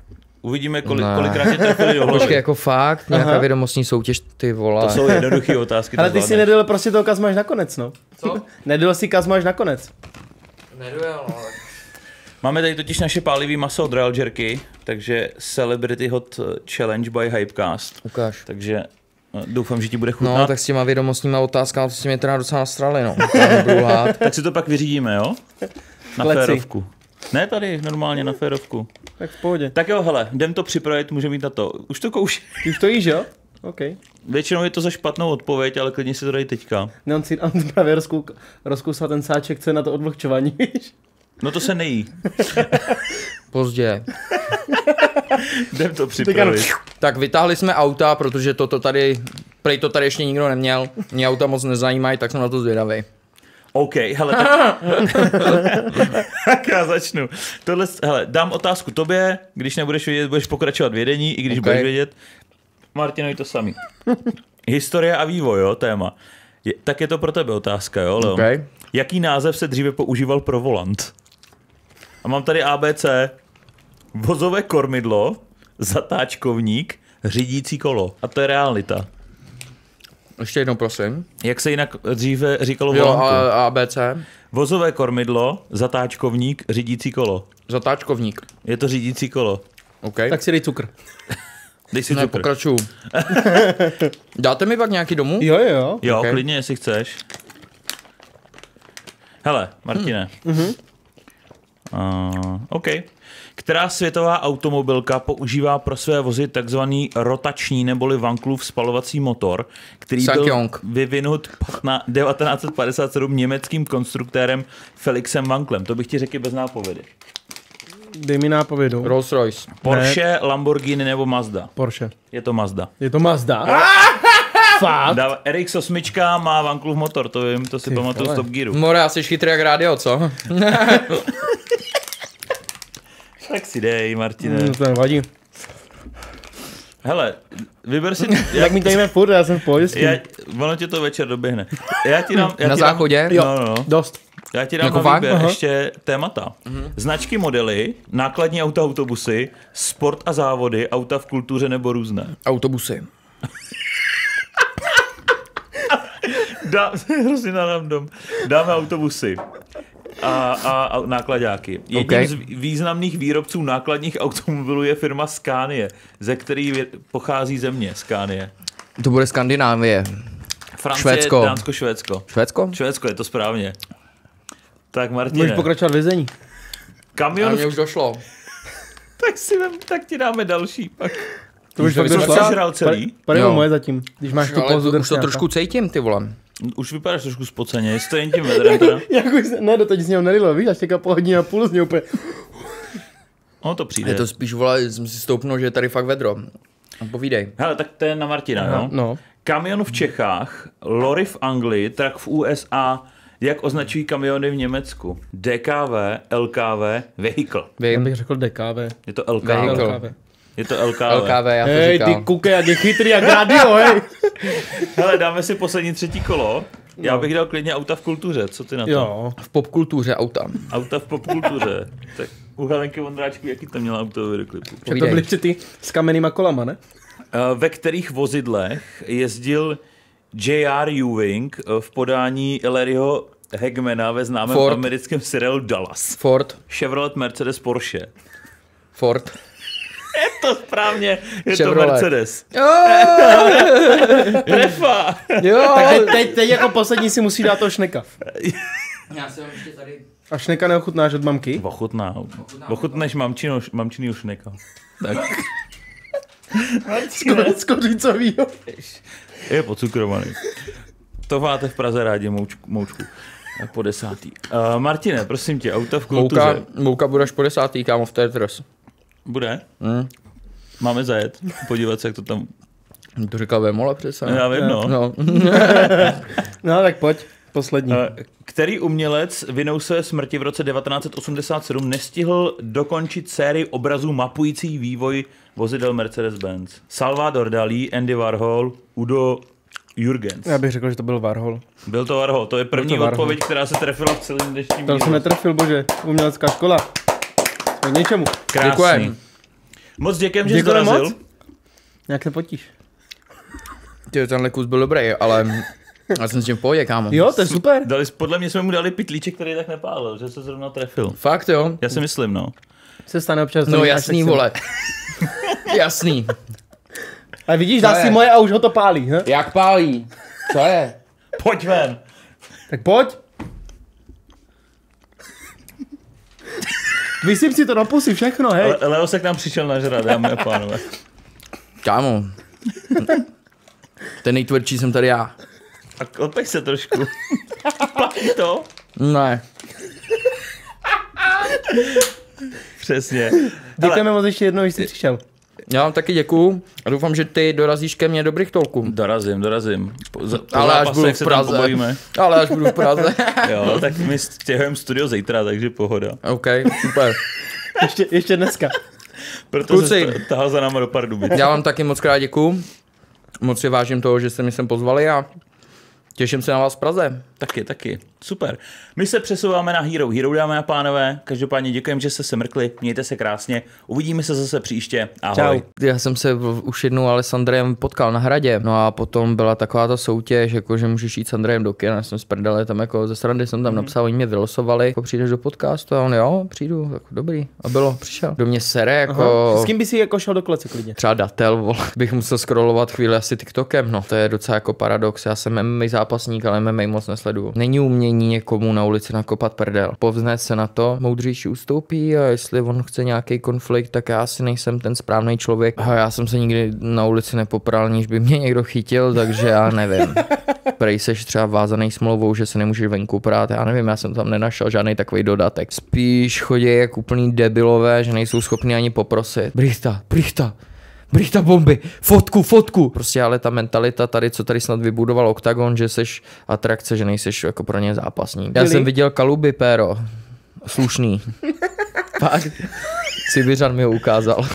Uvidíme, kolik, kolikrát tě trefili do hlavy. Počkej, jako fakt, nějaká Aha. vědomostní soutěž, ty vole. To jsou jednoduché otázky. Ale ty si nedojel prostě toho kazma až nakonec, no. Co? nedojel si kazma až nakonec. Nedojel, ale... Máme tady totiž naše pálivý maso od Real Jerky, takže Celebrity Hot Challenge by Hypecast. Ukáž. Takže no, Doufám, že ti bude chutnat. No, tak s těma vědomostníma otázkama si mě teda docela nastrali, no. tak si to pak vyřídíme, jo? Na férovku. Ne tady, normálně na férovku. Tak v pohodě. Tak jo, hele, jdem to připravit, můžeme mít na to. Už to kouš. Už to jíš, jo? OK. Většinou je to za špatnou odpověď, ale klidně si to dají teďka. Ne, on si on právě rozkou, rozkousal ten sáček, co je na to odvlhčování, víš? No to se nejí. Pozdě. Jdem to připravit. Tak vytáhli jsme auta, protože toto tady, prej to tady ještě nikdo neměl. Mě auta moc nezajímají, tak jsem na to zvědavý. OK, hele, tak, tak já začnu. Tohle, hele, dám otázku tobě, když nebudeš vědět, budeš pokračovat vědení, i když okay. budeš vědět. Martinovi to samý. Historie a vývoj, jo, téma. Je, tak je to pro tebe otázka, jo, Leon. Okay. Jaký název se dříve používal pro volant? A mám tady ABC. Vozové kormidlo, zatáčkovník, řídící kolo. A to je realita. Ještě jednou, prosím. Jak se jinak dříve říkalo jo, A B ABC. Vozové kormidlo, zatáčkovník, řídící kolo. Zatáčkovník. Je to řídící kolo. Okay. Tak si dej cukr. Dej si ne, cukr. pokračuju. Dáte mi pak nějaký domů? Jo, jo. Jo, okay. klidně, jestli chceš. Hele, Martine. Hmm. Uh-huh. Uh, OK. Která světová automobilka používá pro své vozy takzvaný rotační neboli Vanklův spalovací motor, který byl vyvinut 1957 německým konstruktérem Felixem Vanklem? To bych ti řekl bez nápovědy. Dej mi nápovědu. Rolls Royce. Porsche, ne. Lamborghini nebo Mazda? Porsche. Je to Mazda. Je to Mazda? Ah! Fakt? Dá, RX-8 má Vanklův motor, to vím, to si Ty pamatuju z Top Gearu. More, asi chytrý jak rádio, co? Tak si dej, Martine. Mm, to nevadí. Hele, vyber si... Jak mi dejme furt, já jsem v pohodě tím. Ono tě to večer doběhne. Já ti dám... Já Na ti záchodě? Dám, jo, no, no, no, dost. Já ti dám jako na výběr Aha. ještě témata. Mhm. Značky, modely, nákladní auta, autobusy, sport a závody, auta v kultuře nebo různé. Autobusy. Dá, hrozně nadám dom. Dáme autobusy a, a, a nákladáky. Jedním okay. z významných výrobců nákladních automobilů je firma Scania, ze který pochází země Scania. To bude Skandinávie. Francie, Švédsko. Dánsko, Švédsko. Švédsko? Švédsko, je to správně. Tak Martin. Můžeš pokračovat vězení. Kamion... A mě už došlo. tak si vem, tak ti dáme další pak. To už to celý? Pane moje zatím, když máš tu pozu. Už to trošku cítím, ty vole. Už vypadáš trošku spoceně, jen tím vedrem teda. Jak už, ne, doteď z něho nelilo, víš, až těká po hodině a půl z něho úplně... Ono to přijde. Je to spíš, vole, jsem si stoupnul, že je tady fakt vedro. No, povídej. Hele, tak to je na Martina, no. no. Kamion v Čechách, lory v Anglii, trak v USA, jak označují kamiony v Německu? DKV, LKV, vehicle. Vy... Já bych řekl DKV. Je to LKV. Vehicle. LKV. Je to LKV. LKV, já to hej, říkám. ty kuke, jak je chytrý, jak radio, hej. Hele, dáme si poslední třetí kolo. Já no. bych dal klidně auta v kultuře, co ty na to? Jo, v popkultuře auta. Auta v popkultuře. tak u Helenky Vondráčku, jaký tam měla auto videoklipu? To byly ty s kamennýma kolama, ne? Eh, ve kterých vozidlech jezdil J.R. Ewing eh, v podání Larryho Hegmana ve známém Ford. americkém serialu Dallas. Ford. Chevrolet, Mercedes, Porsche. Ford. Je to správně, je Chevrolet. to Mercedes. Trefa. jo. Tak teď, teď jako poslední si musí dát toho šneka. Já se ještě tady... A šneka neochutnáš od mamky? Ochutná. Ochutneš mamčino, už šneka. Tak. skoro kořicovýho. Je pocukrovaný. To máte v Praze rádi, moučku. moučku. po desátý. Uh, Martine, prosím tě, auta v kultuře. Mouka, mouka budeš po desátý, kámo, v Tetris. Bude? Mm. Máme zajet, podívat se, jak to tam... Hm, to říkal Vemola přece. Já vím, no. No, no tak pojď, poslední. Eh, který umělec vinou se smrti v roce 1987 nestihl dokončit sérii obrazů mapující vývoj vozidel Mercedes-Benz? Salvador Dalí, Andy Warhol, Udo Jurgens. Já bych řekl, že to byl Warhol. Byl to Warhol. to je první to odpověď, která se trefila v celém dnešním To se netrefil, bože, umělecká škola k něčemu. Krásný. Moc děkem, že Děkujem dorazil. Moc? Jak se potíš? Ty, tenhle kus byl dobrý, ale já jsem s tím v pohodě, kámo. Jo, to je super. Dali, podle mě jsme mu dali pitlíček, který tak nepálil, že se zrovna trefil. Fakt jo? Já si myslím, no. Se stane občas. No jasný, vole. jasný. A vidíš, dá si moje a už ho to pálí, he? Jak pálí? Co je? Pojď ven. Tak pojď. Myslím si to na pusy všechno, hej. Leo se k nám přišel nažrat, já a pánové. Kámo. Ten nejtvrdší jsem tady já. A klopej se trošku. Platí to? Ne. Přesně. Děkujeme moc ještě jednou, že jsi přišel. Já vám taky děkuju a doufám, že ty dorazíš ke mně do Brichtolku. Dorazím, dorazím. Po, za, po ale, až budu v Praze. ale až budu v Praze. jo, tak my stěhujeme studio zítra, takže pohoda. OK, super. ještě, ještě dneska. Proto Kluci, tahal za náma do Pardubic. Já vám taky moc krát děkuju. Moc si vážím toho, že jste mi sem pozvali a Těším se na vás v Praze. Taky, taky. Super. My se přesouváme na Hero Hero, dámy a pánové. Každopádně děkujeme, že jste se mrkli. Mějte se krásně. Uvidíme se zase příště. Ahoj. Čau. Já jsem se už jednou ale s Andrejem potkal na hradě. No a potom byla taková ta soutěž, jako že můžeš jít s Andrejem do kina. Já jsem sprdele tam jako ze strany jsem tam mm. napsal, oni mě vylosovali. Jako přijdeš do podcastu a on jo, přijdu, jako dobrý. A bylo, přišel. Do mě sere jako. Aha. S kým by si jako šel do klece klidně? Třeba datel, vole. bych musel scrollovat chvíli asi TikTokem. No to je docela jako paradox. Já jsem MMA zápasník, ale MMA moc nesleduju. Není umění někomu na ulici nakopat prdel. Povznet se na to, moudřejší ustoupí a jestli on chce nějaký konflikt, tak já si nejsem ten správný člověk. A já jsem se nikdy na ulici nepopral, niž by mě někdo chytil, takže já nevím. Prej seš třeba vázaný smlouvou, že se nemůžeš venku prát, já nevím, já jsem tam nenašel žádný takový dodatek. Spíš chodí jak úplný debilové, že nejsou schopni ani poprosit. Brichta, brichta, ta bomby, fotku, fotku. Prostě ale ta mentalita tady, co tady snad vybudoval Octagon, že seš atrakce, že nejseš jako pro ně zápasník. Já jsem viděl Kaluby, Péro. Slušný. Fakt. Sibiřan mi ho ukázal.